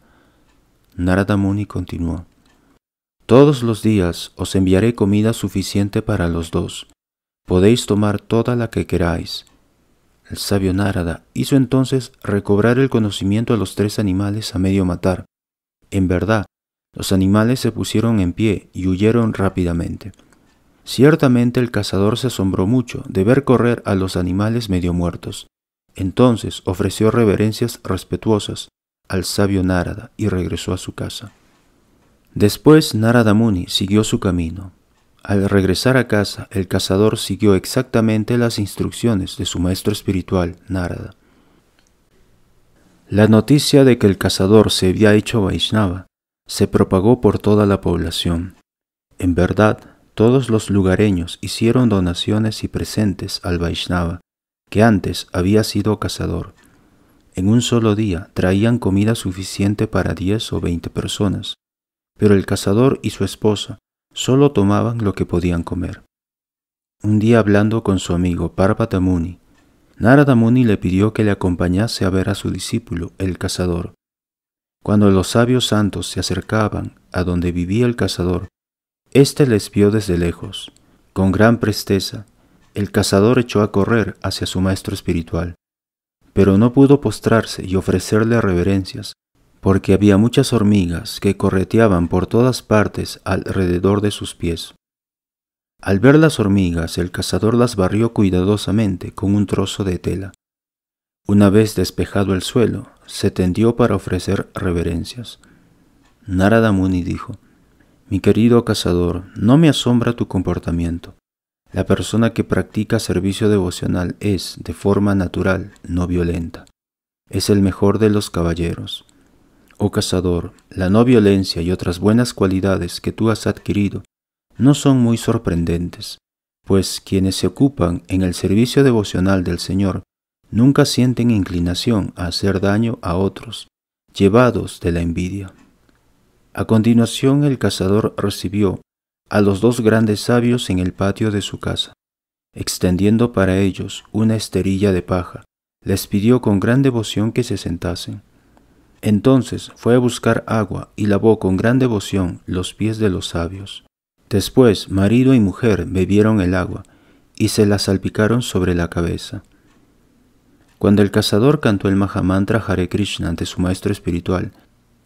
Speaker 1: Narada Muni continuó. Todos los días os enviaré comida suficiente para los dos. Podéis tomar toda la que queráis. El sabio Narada hizo entonces recobrar el conocimiento a los tres animales a medio matar. En verdad, los animales se pusieron en pie y huyeron rápidamente. Ciertamente el cazador se asombró mucho de ver correr a los animales medio muertos. Entonces ofreció reverencias respetuosas al sabio Narada y regresó a su casa. Después Narada Muni siguió su camino. Al regresar a casa, el cazador siguió exactamente las instrucciones de su maestro espiritual, Narada. La noticia de que el cazador se había hecho Vaishnava se propagó por toda la población. En verdad, todos los lugareños hicieron donaciones y presentes al Vaishnava, que antes había sido cazador. En un solo día traían comida suficiente para diez o veinte personas, pero el cazador y su esposa solo tomaban lo que podían comer. Un día hablando con su amigo Parvata Naradamuni le pidió que le acompañase a ver a su discípulo, el cazador. Cuando los sabios santos se acercaban a donde vivía el cazador este les vio desde lejos. Con gran presteza, el cazador echó a correr hacia su maestro espiritual, pero no pudo postrarse y ofrecerle reverencias, porque había muchas hormigas que correteaban por todas partes alrededor de sus pies. Al ver las hormigas, el cazador las barrió cuidadosamente con un trozo de tela. Una vez despejado el suelo, se tendió para ofrecer reverencias. Narada dijo, mi querido cazador, no me asombra tu comportamiento. La persona que practica servicio devocional es, de forma natural, no violenta. Es el mejor de los caballeros. Oh cazador, la no violencia y otras buenas cualidades que tú has adquirido no son muy sorprendentes, pues quienes se ocupan en el servicio devocional del Señor nunca sienten inclinación a hacer daño a otros, llevados de la envidia. A continuación el cazador recibió a los dos grandes sabios en el patio de su casa. Extendiendo para ellos una esterilla de paja, les pidió con gran devoción que se sentasen. Entonces fue a buscar agua y lavó con gran devoción los pies de los sabios. Después marido y mujer bebieron el agua y se la salpicaron sobre la cabeza. Cuando el cazador cantó el Mahamantra Hare Krishna ante su maestro espiritual,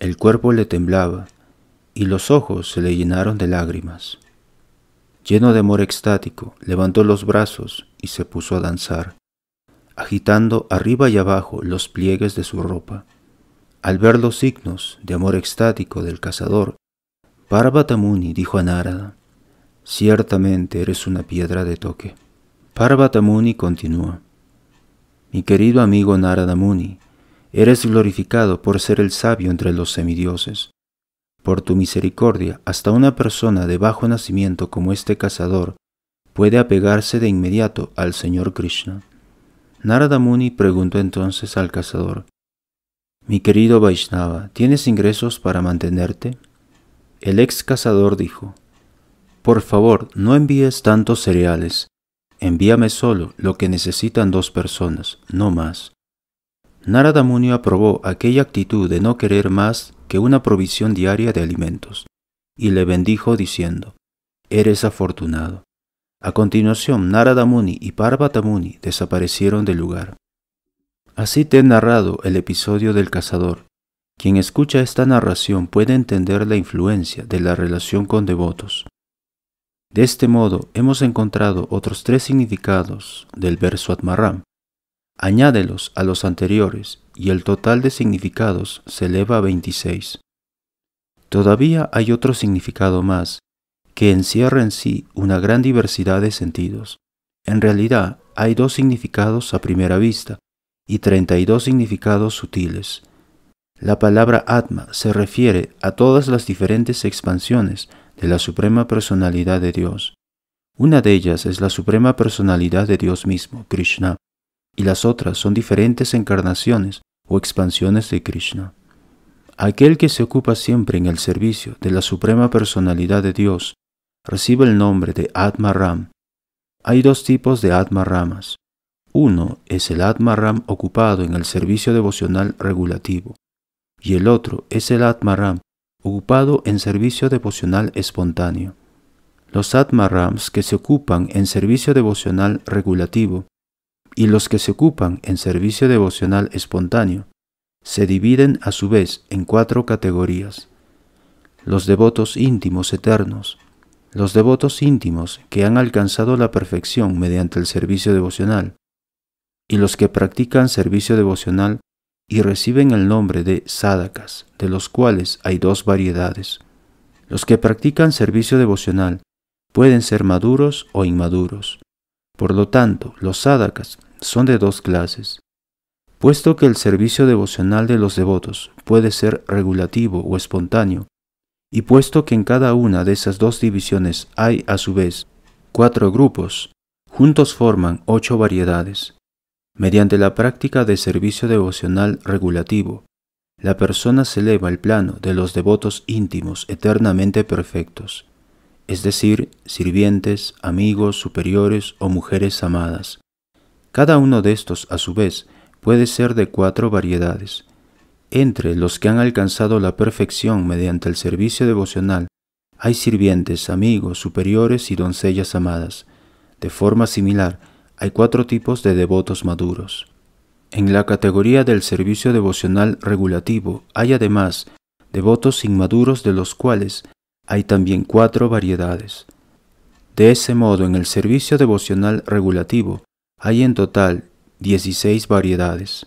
Speaker 1: el cuerpo le temblaba y los ojos se le llenaron de lágrimas. Lleno de amor extático, levantó los brazos y se puso a danzar, agitando arriba y abajo los pliegues de su ropa. Al ver los signos de amor extático del cazador, Parvatamuni dijo a Narada, Ciertamente eres una piedra de toque. Parvatamuni continúa, Mi querido amigo Narada Muni, eres glorificado por ser el sabio entre los semidioses por tu misericordia, hasta una persona de bajo nacimiento como este cazador puede apegarse de inmediato al Señor Krishna. Narada Muni preguntó entonces al cazador, Mi querido Vaishnava, ¿tienes ingresos para mantenerte? El ex cazador dijo, Por favor, no envíes tantos cereales, envíame solo lo que necesitan dos personas, no más. Narada Muni aprobó aquella actitud de no querer más que una provisión diaria de alimentos, y le bendijo diciendo, Eres afortunado. A continuación, Narada Muni y Parvata desaparecieron del lugar. Así te he narrado el episodio del cazador. Quien escucha esta narración puede entender la influencia de la relación con devotos. De este modo hemos encontrado otros tres significados del verso Atmarram. Añádelos a los anteriores y el total de significados se eleva a 26. Todavía hay otro significado más, que encierra en sí una gran diversidad de sentidos. En realidad, hay dos significados a primera vista y 32 significados sutiles. La palabra Atma se refiere a todas las diferentes expansiones de la Suprema Personalidad de Dios. Una de ellas es la Suprema Personalidad de Dios mismo, Krishna y las otras son diferentes encarnaciones o expansiones de Krishna. Aquel que se ocupa siempre en el servicio de la Suprema Personalidad de Dios recibe el nombre de Atma Ram. Hay dos tipos de Atma Ramas. Uno es el Atma Ram ocupado en el servicio devocional regulativo y el otro es el Atma Ram ocupado en servicio devocional espontáneo. Los Atma Rams que se ocupan en servicio devocional regulativo y los que se ocupan en servicio devocional espontáneo se dividen a su vez en cuatro categorías. Los devotos íntimos eternos, los devotos íntimos que han alcanzado la perfección mediante el servicio devocional, y los que practican servicio devocional y reciben el nombre de sádacas, de los cuales hay dos variedades. Los que practican servicio devocional pueden ser maduros o inmaduros. Por lo tanto, los sádacas son de dos clases. Puesto que el servicio devocional de los devotos puede ser regulativo o espontáneo, y puesto que en cada una de esas dos divisiones hay a su vez cuatro grupos, juntos forman ocho variedades. Mediante la práctica de servicio devocional regulativo, la persona se eleva al plano de los devotos íntimos eternamente perfectos, es decir, sirvientes, amigos, superiores o mujeres amadas, cada uno de estos, a su vez, puede ser de cuatro variedades. Entre los que han alcanzado la perfección mediante el servicio devocional, hay sirvientes, amigos, superiores y doncellas amadas. De forma similar, hay cuatro tipos de devotos maduros. En la categoría del servicio devocional regulativo hay además devotos inmaduros de los cuales hay también cuatro variedades. De ese modo, en el servicio devocional regulativo hay en total 16 variedades.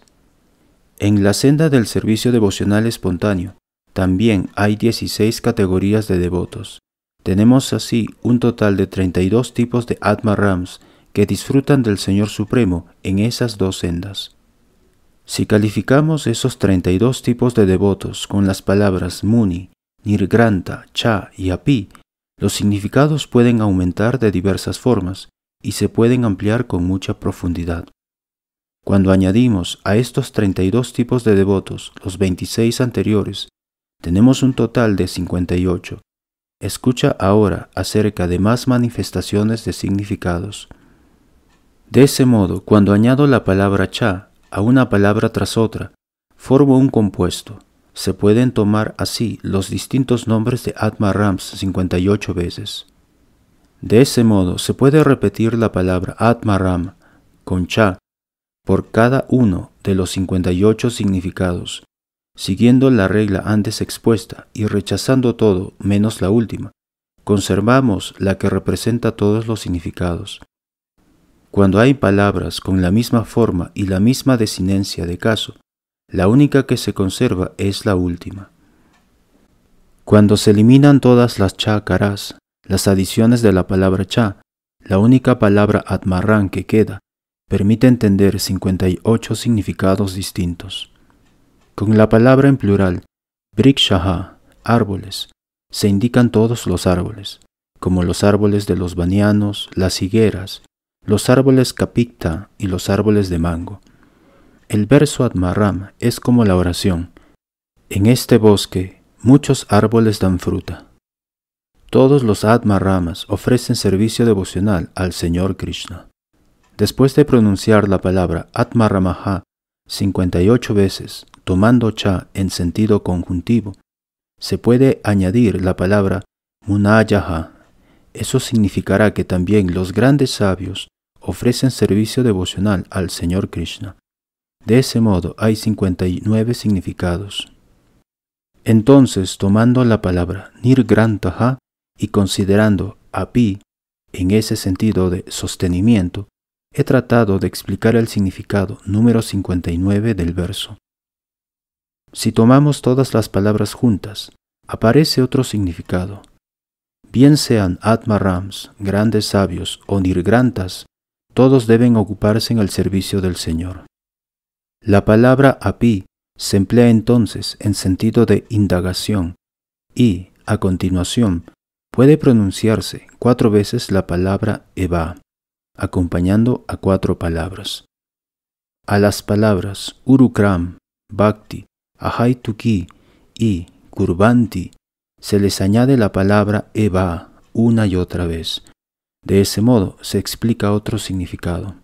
Speaker 1: En la senda del servicio devocional espontáneo también hay 16 categorías de devotos. Tenemos así un total de 32 tipos de Atma Rams que disfrutan del Señor Supremo en esas dos sendas. Si calificamos esos 32 tipos de devotos con las palabras Muni, Nirgranta, Cha y Api, los significados pueden aumentar de diversas formas, y se pueden ampliar con mucha profundidad. Cuando añadimos a estos 32 tipos de devotos los 26 anteriores, tenemos un total de 58. Escucha ahora acerca de más manifestaciones de significados. De ese modo, cuando añado la palabra cha a una palabra tras otra, formo un compuesto. Se pueden tomar así los distintos nombres de Atma Rams 58 veces. De ese modo se puede repetir la palabra Atmaram con Cha por cada uno de los 58 significados, siguiendo la regla antes expuesta y rechazando todo menos la última. Conservamos la que representa todos los significados. Cuando hay palabras con la misma forma y la misma desinencia de caso, la única que se conserva es la última. Cuando se eliminan todas las chácaras, las adiciones de la palabra cha, la única palabra atmarrán que queda, permite entender 58 significados distintos. Con la palabra en plural, brikshaha, árboles, se indican todos los árboles, como los árboles de los banianos, las higueras, los árboles capicta y los árboles de mango. El verso Atmarram es como la oración. En este bosque muchos árboles dan fruta. Todos los Atmaramas ofrecen servicio devocional al Señor Krishna. Después de pronunciar la palabra Atmaramaha 58 veces, tomando cha en sentido conjuntivo, se puede añadir la palabra Munayaha. Eso significará que también los grandes sabios ofrecen servicio devocional al Señor Krishna. De ese modo hay 59 significados. Entonces, tomando la palabra Nirgrantaha, y considerando api en ese sentido de sostenimiento, he tratado de explicar el significado número 59 del verso. Si tomamos todas las palabras juntas, aparece otro significado. Bien sean atmarams, grandes sabios o Nirgrantas, todos deben ocuparse en el servicio del Señor. La palabra api se emplea entonces en sentido de indagación y, a continuación, Puede pronunciarse cuatro veces la palabra Eva, acompañando a cuatro palabras. A las palabras Urukram, Bhakti, Ahaituki y Kurbanti se les añade la palabra Eva una y otra vez. De ese modo se explica otro significado.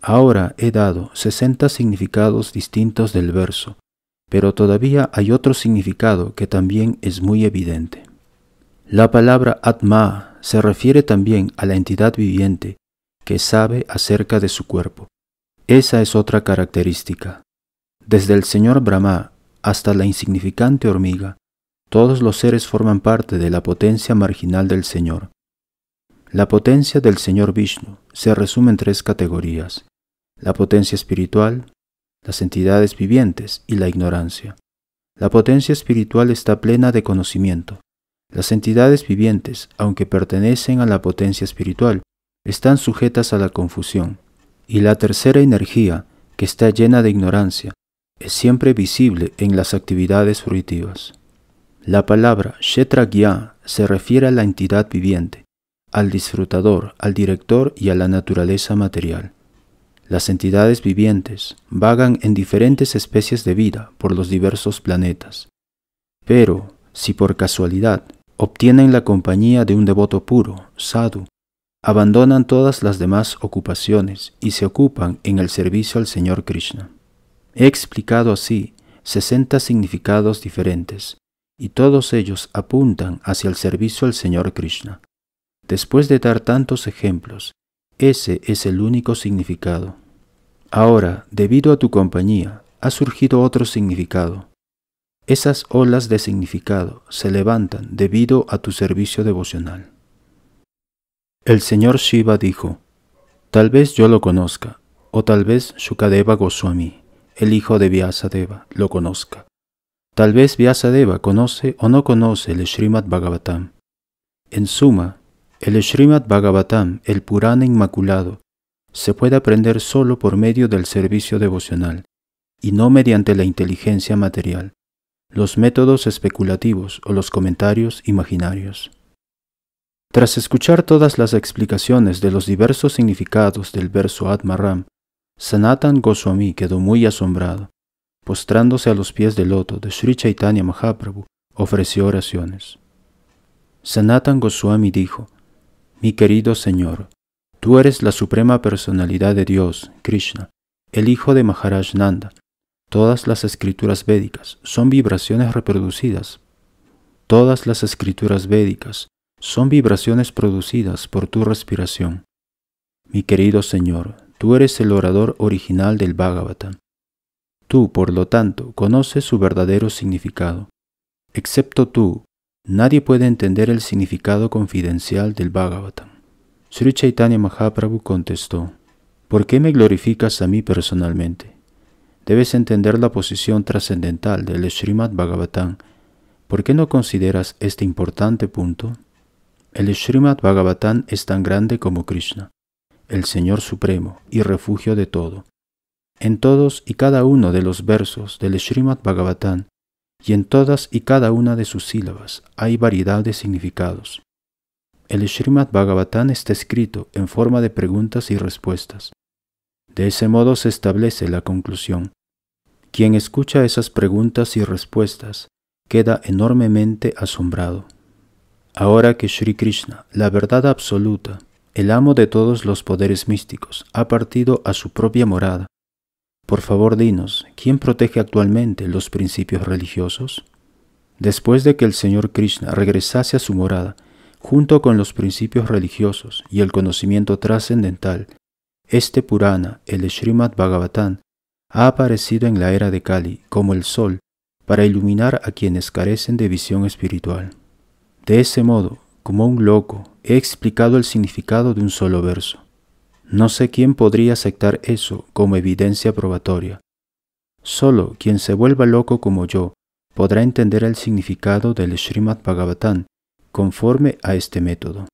Speaker 1: Ahora he dado 60 significados distintos del verso, pero todavía hay otro significado que también es muy evidente. La palabra Atma se refiere también a la entidad viviente que sabe acerca de su cuerpo. Esa es otra característica. Desde el señor Brahma hasta la insignificante hormiga, todos los seres forman parte de la potencia marginal del Señor. La potencia del Señor Vishnu se resume en tres categorías, la potencia espiritual, las entidades vivientes y la ignorancia. La potencia espiritual está plena de conocimiento, las entidades vivientes, aunque pertenecen a la potencia espiritual, están sujetas a la confusión. Y la tercera energía, que está llena de ignorancia, es siempre visible en las actividades fruitivas. La palabra Shetragya se refiere a la entidad viviente, al disfrutador, al director y a la naturaleza material. Las entidades vivientes vagan en diferentes especies de vida por los diversos planetas. Pero, si por casualidad obtienen la compañía de un devoto puro, sadhu, abandonan todas las demás ocupaciones y se ocupan en el servicio al Señor Krishna. He explicado así 60 significados diferentes, y todos ellos apuntan hacia el servicio al Señor Krishna. Después de dar tantos ejemplos, ese es el único significado. Ahora, debido a tu compañía, ha surgido otro significado, esas olas de significado se levantan debido a tu servicio devocional. El señor Shiva dijo, Tal vez yo lo conozca, o tal vez Shukadeva Goswami, el hijo de Vyasadeva, lo conozca. Tal vez Vyasadeva conoce o no conoce el Srimad Bhagavatam. En suma, el Srimad Bhagavatam, el Purana Inmaculado, se puede aprender solo por medio del servicio devocional y no mediante la inteligencia material, los métodos especulativos o los comentarios imaginarios. Tras escuchar todas las explicaciones de los diversos significados del verso Atmaram, Sanatan Goswami quedó muy asombrado. Postrándose a los pies del loto de Sri Chaitanya Mahaprabhu, ofreció oraciones. Sanatan Goswami dijo, Mi querido Señor, tú eres la suprema personalidad de Dios, Krishna, el hijo de Maharaj Nanda, Todas las escrituras védicas son vibraciones reproducidas. Todas las escrituras védicas son vibraciones producidas por tu respiración. Mi querido Señor, tú eres el orador original del Bhagavatam. Tú, por lo tanto, conoces su verdadero significado. Excepto tú, nadie puede entender el significado confidencial del Bhagavatam. Sri Chaitanya Mahaprabhu contestó, ¿Por qué me glorificas a mí personalmente? debes entender la posición trascendental del Srimad Bhagavatam. ¿Por qué no consideras este importante punto? El Srimad Bhagavatam es tan grande como Krishna, el Señor Supremo y refugio de todo. En todos y cada uno de los versos del Srimad Bhagavatam y en todas y cada una de sus sílabas hay variedad de significados. El Srimad Bhagavatam está escrito en forma de preguntas y respuestas. De ese modo se establece la conclusión. Quien escucha esas preguntas y respuestas queda enormemente asombrado. Ahora que Sri Krishna, la verdad absoluta, el amo de todos los poderes místicos, ha partido a su propia morada, por favor dinos, ¿quién protege actualmente los principios religiosos? Después de que el Señor Krishna regresase a su morada, junto con los principios religiosos y el conocimiento trascendental, este Purana, el Srimad Bhagavatam, ha aparecido en la era de Kali como el sol para iluminar a quienes carecen de visión espiritual. De ese modo, como un loco, he explicado el significado de un solo verso. No sé quién podría aceptar eso como evidencia probatoria. Solo quien se vuelva loco como yo podrá entender el significado del Srimad Bhagavatam conforme a este método.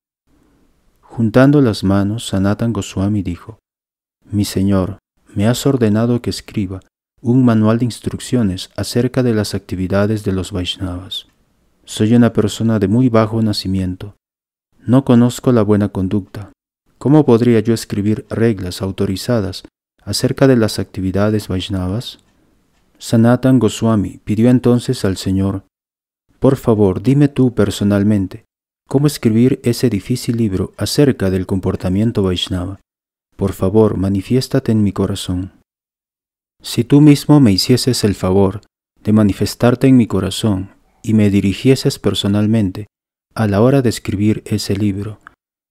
Speaker 1: Juntando las manos, Sanatan Goswami dijo, Mi Señor, me has ordenado que escriba un manual de instrucciones acerca de las actividades de los Vaishnavas. Soy una persona de muy bajo nacimiento. No conozco la buena conducta. ¿Cómo podría yo escribir reglas autorizadas acerca de las actividades Vaishnavas? Sanatan Goswami pidió entonces al Señor, Por favor, dime tú personalmente, ¿cómo escribir ese difícil libro acerca del comportamiento Vaishnava? por favor, manifiéstate en mi corazón. Si tú mismo me hicieses el favor de manifestarte en mi corazón y me dirigieses personalmente a la hora de escribir ese libro,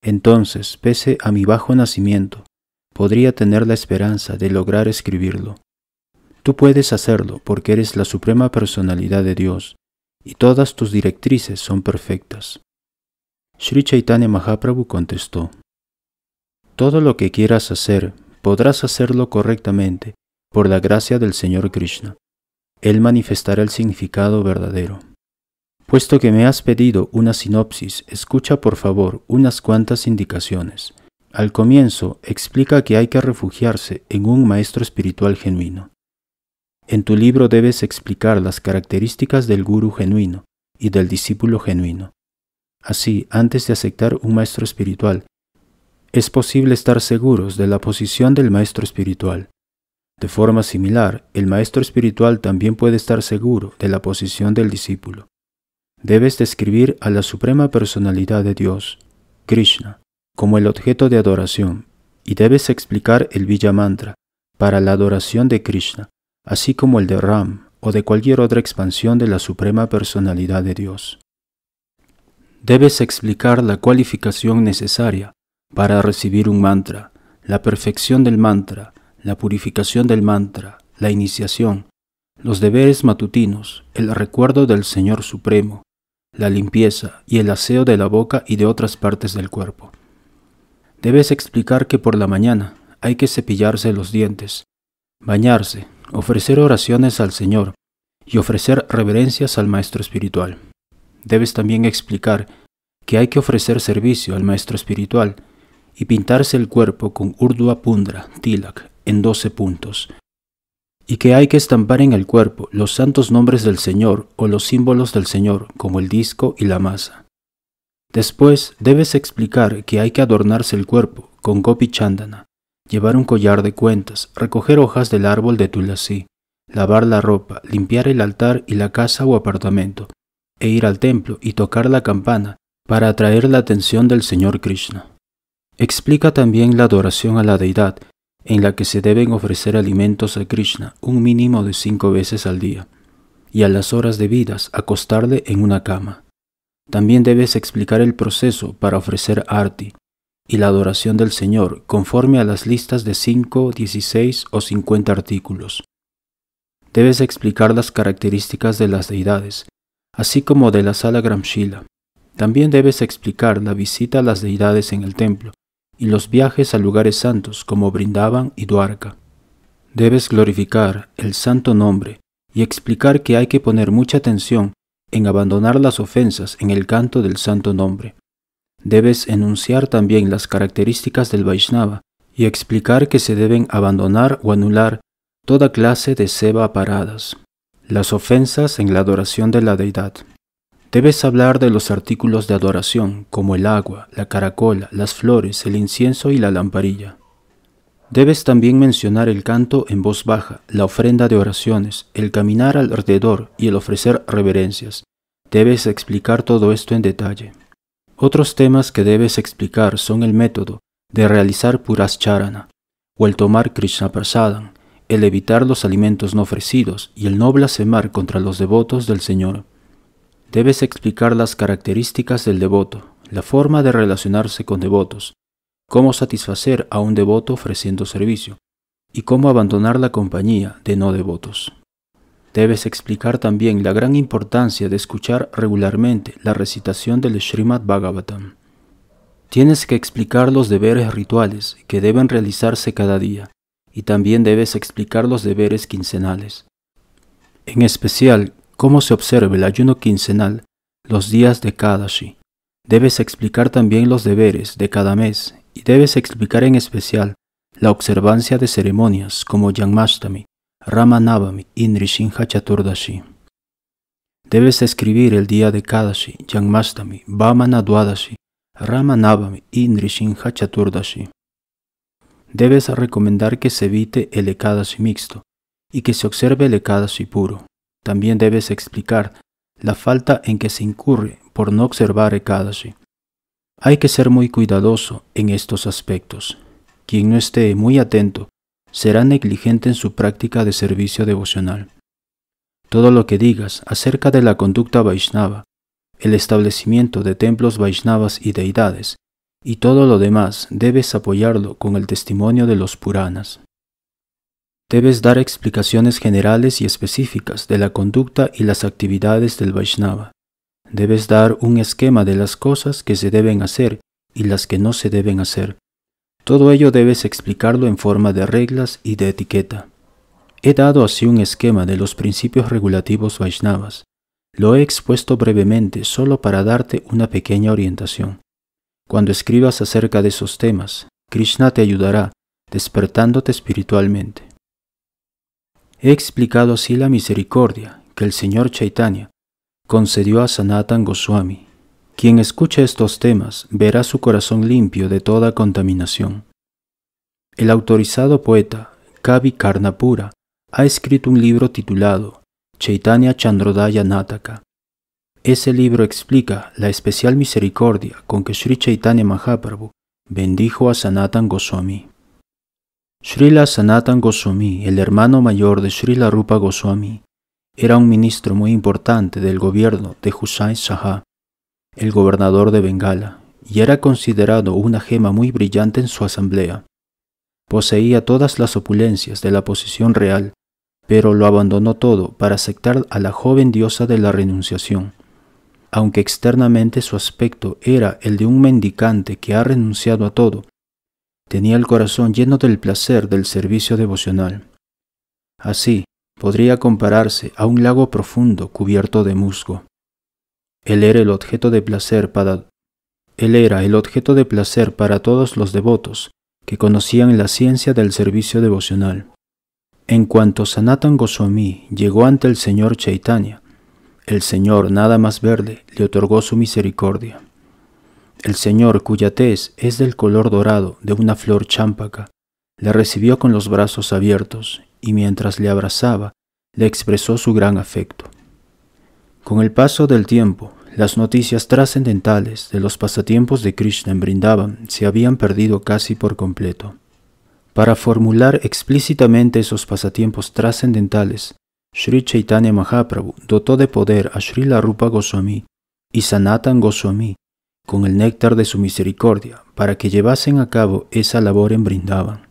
Speaker 1: entonces, pese a mi bajo nacimiento, podría tener la esperanza de lograr escribirlo. Tú puedes hacerlo porque eres la suprema personalidad de Dios y todas tus directrices son perfectas. Sri Chaitanya Mahaprabhu contestó. Todo lo que quieras hacer, podrás hacerlo correctamente por la gracia del Señor Krishna. Él manifestará el significado verdadero. Puesto que me has pedido una sinopsis, escucha por favor unas cuantas indicaciones. Al comienzo, explica que hay que refugiarse en un maestro espiritual genuino. En tu libro debes explicar las características del guru genuino y del discípulo genuino. Así, antes de aceptar un maestro espiritual, es posible estar seguros de la posición del maestro espiritual. De forma similar, el maestro espiritual también puede estar seguro de la posición del discípulo. Debes describir a la Suprema Personalidad de Dios, Krishna, como el objeto de adoración, y debes explicar el Villa Mantra para la adoración de Krishna, así como el de Ram o de cualquier otra expansión de la Suprema Personalidad de Dios. Debes explicar la cualificación necesaria para recibir un mantra, la perfección del mantra, la purificación del mantra, la iniciación, los deberes matutinos, el recuerdo del Señor Supremo, la limpieza y el aseo de la boca y de otras partes del cuerpo. Debes explicar que por la mañana hay que cepillarse los dientes, bañarse, ofrecer oraciones al Señor y ofrecer reverencias al Maestro Espiritual. Debes también explicar que hay que ofrecer servicio al Maestro Espiritual, y pintarse el cuerpo con urdua pundra, tilak, en doce puntos, y que hay que estampar en el cuerpo los santos nombres del Señor o los símbolos del Señor, como el disco y la masa. Después debes explicar que hay que adornarse el cuerpo con gopi chandana, llevar un collar de cuentas, recoger hojas del árbol de tulasi, lavar la ropa, limpiar el altar y la casa o apartamento, e ir al templo y tocar la campana para atraer la atención del Señor Krishna. Explica también la adoración a la deidad, en la que se deben ofrecer alimentos a Krishna un mínimo de cinco veces al día, y a las horas debidas acostarle en una cama. También debes explicar el proceso para ofrecer arti y la adoración del Señor conforme a las listas de 5, 16 o 50 artículos. Debes explicar las características de las deidades, así como de la sala Gramshila. También debes explicar la visita a las deidades en el templo, y los viajes a lugares santos como Brindaban y Duarca. Debes glorificar el santo nombre y explicar que hay que poner mucha atención en abandonar las ofensas en el canto del santo nombre. Debes enunciar también las características del Vaishnava y explicar que se deben abandonar o anular toda clase de seba paradas, las ofensas en la adoración de la deidad. Debes hablar de los artículos de adoración, como el agua, la caracola, las flores, el incienso y la lamparilla. Debes también mencionar el canto en voz baja, la ofrenda de oraciones, el caminar alrededor y el ofrecer reverencias. Debes explicar todo esto en detalle. Otros temas que debes explicar son el método de realizar puras charana o el tomar Krishna Prasadam, el evitar los alimentos no ofrecidos y el no blasemar contra los devotos del Señor. Debes explicar las características del devoto, la forma de relacionarse con devotos, cómo satisfacer a un devoto ofreciendo servicio, y cómo abandonar la compañía de no devotos. Debes explicar también la gran importancia de escuchar regularmente la recitación del Srimad Bhagavatam. Tienes que explicar los deberes rituales que deben realizarse cada día y también debes explicar los deberes quincenales. En especial, cómo se observa el ayuno quincenal, los días de Kadashi. Debes explicar también los deberes de cada mes y debes explicar en especial la observancia de ceremonias como Yangmashtami, Rama y Nrishinha Chaturdashi. Debes escribir el día de Kadashi, Yangmashtami, Vamana Dwadashi, Navami, y Nrishinha Chaturdashi. Debes recomendar que se evite el Ekadashi mixto y que se observe el Ekadashi puro. También debes explicar la falta en que se incurre por no observar Ekadashi. Hay que ser muy cuidadoso en estos aspectos. Quien no esté muy atento será negligente en su práctica de servicio devocional. Todo lo que digas acerca de la conducta Vaishnava, el establecimiento de templos Vaishnavas y deidades, y todo lo demás debes apoyarlo con el testimonio de los Puranas. Debes dar explicaciones generales y específicas de la conducta y las actividades del Vaishnava. Debes dar un esquema de las cosas que se deben hacer y las que no se deben hacer. Todo ello debes explicarlo en forma de reglas y de etiqueta. He dado así un esquema de los principios regulativos Vaishnavas. Lo he expuesto brevemente solo para darte una pequeña orientación. Cuando escribas acerca de esos temas, Krishna te ayudará, despertándote espiritualmente. He explicado así la misericordia que el señor Chaitanya concedió a Sanatan Goswami. Quien escuche estos temas verá su corazón limpio de toda contaminación. El autorizado poeta Kavi Karnapura ha escrito un libro titulado Chaitanya Chandrodaya Nataka. Ese libro explica la especial misericordia con que Sri Chaitanya Mahaprabhu bendijo a Sanatan Goswami. Srila Sanatan Goswami, el hermano mayor de Srila Rupa Goswami, era un ministro muy importante del gobierno de Hussain Shah, el gobernador de Bengala, y era considerado una gema muy brillante en su asamblea. Poseía todas las opulencias de la posición real, pero lo abandonó todo para aceptar a la joven diosa de la renunciación. Aunque externamente su aspecto era el de un mendicante que ha renunciado a todo, Tenía el corazón lleno del placer del servicio devocional. Así, podría compararse a un lago profundo cubierto de musgo. Él era el objeto de placer para él era el objeto de placer para todos los devotos que conocían la ciencia del servicio devocional. En cuanto Sanatan Goswami llegó ante el señor Chaitanya, el señor nada más verde le otorgó su misericordia. El señor, cuya tez es del color dorado de una flor champaca, le recibió con los brazos abiertos y mientras le abrazaba, le expresó su gran afecto. Con el paso del tiempo, las noticias trascendentales de los pasatiempos de Krishna en se habían perdido casi por completo. Para formular explícitamente esos pasatiempos trascendentales, Sri Chaitanya Mahaprabhu dotó de poder a Sri Rupa Goswami y Sanatan Goswami con el néctar de su misericordia, para que llevasen a cabo esa labor en Brindaban.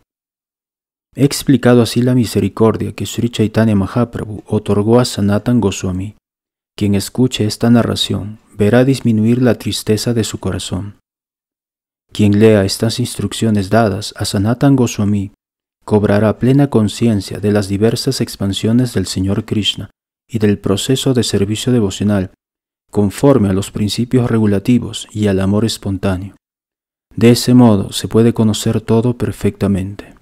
Speaker 1: He explicado así la misericordia que Sri Chaitanya Mahaprabhu otorgó a Sanatan Goswami. Quien escuche esta narración verá disminuir la tristeza de su corazón. Quien lea estas instrucciones dadas a Sanatan Goswami cobrará plena conciencia de las diversas expansiones del Señor Krishna y del proceso de servicio devocional conforme a los principios regulativos y al amor espontáneo. De ese modo se puede conocer todo perfectamente.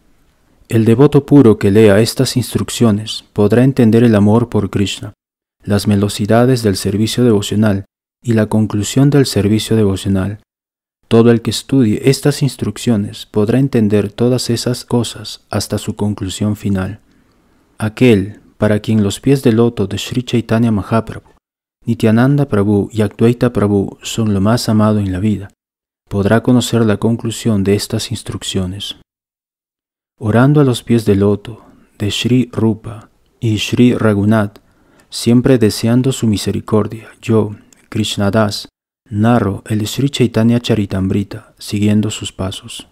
Speaker 1: El devoto puro que lea estas instrucciones podrá entender el amor por Krishna, las velocidades del servicio devocional y la conclusión del servicio devocional. Todo el que estudie estas instrucciones podrá entender todas esas cosas hasta su conclusión final. Aquel para quien los pies del loto de Sri Chaitanya Mahaprabhu Nityananda Prabhu y Actuaita Prabhu son lo más amado en la vida. Podrá conocer la conclusión de estas instrucciones. Orando a los pies del loto, de Sri Rupa y Sri Raghunath, siempre deseando su misericordia, yo, Krishnadas, narro el Sri Chaitanya Charitamrita, siguiendo sus pasos.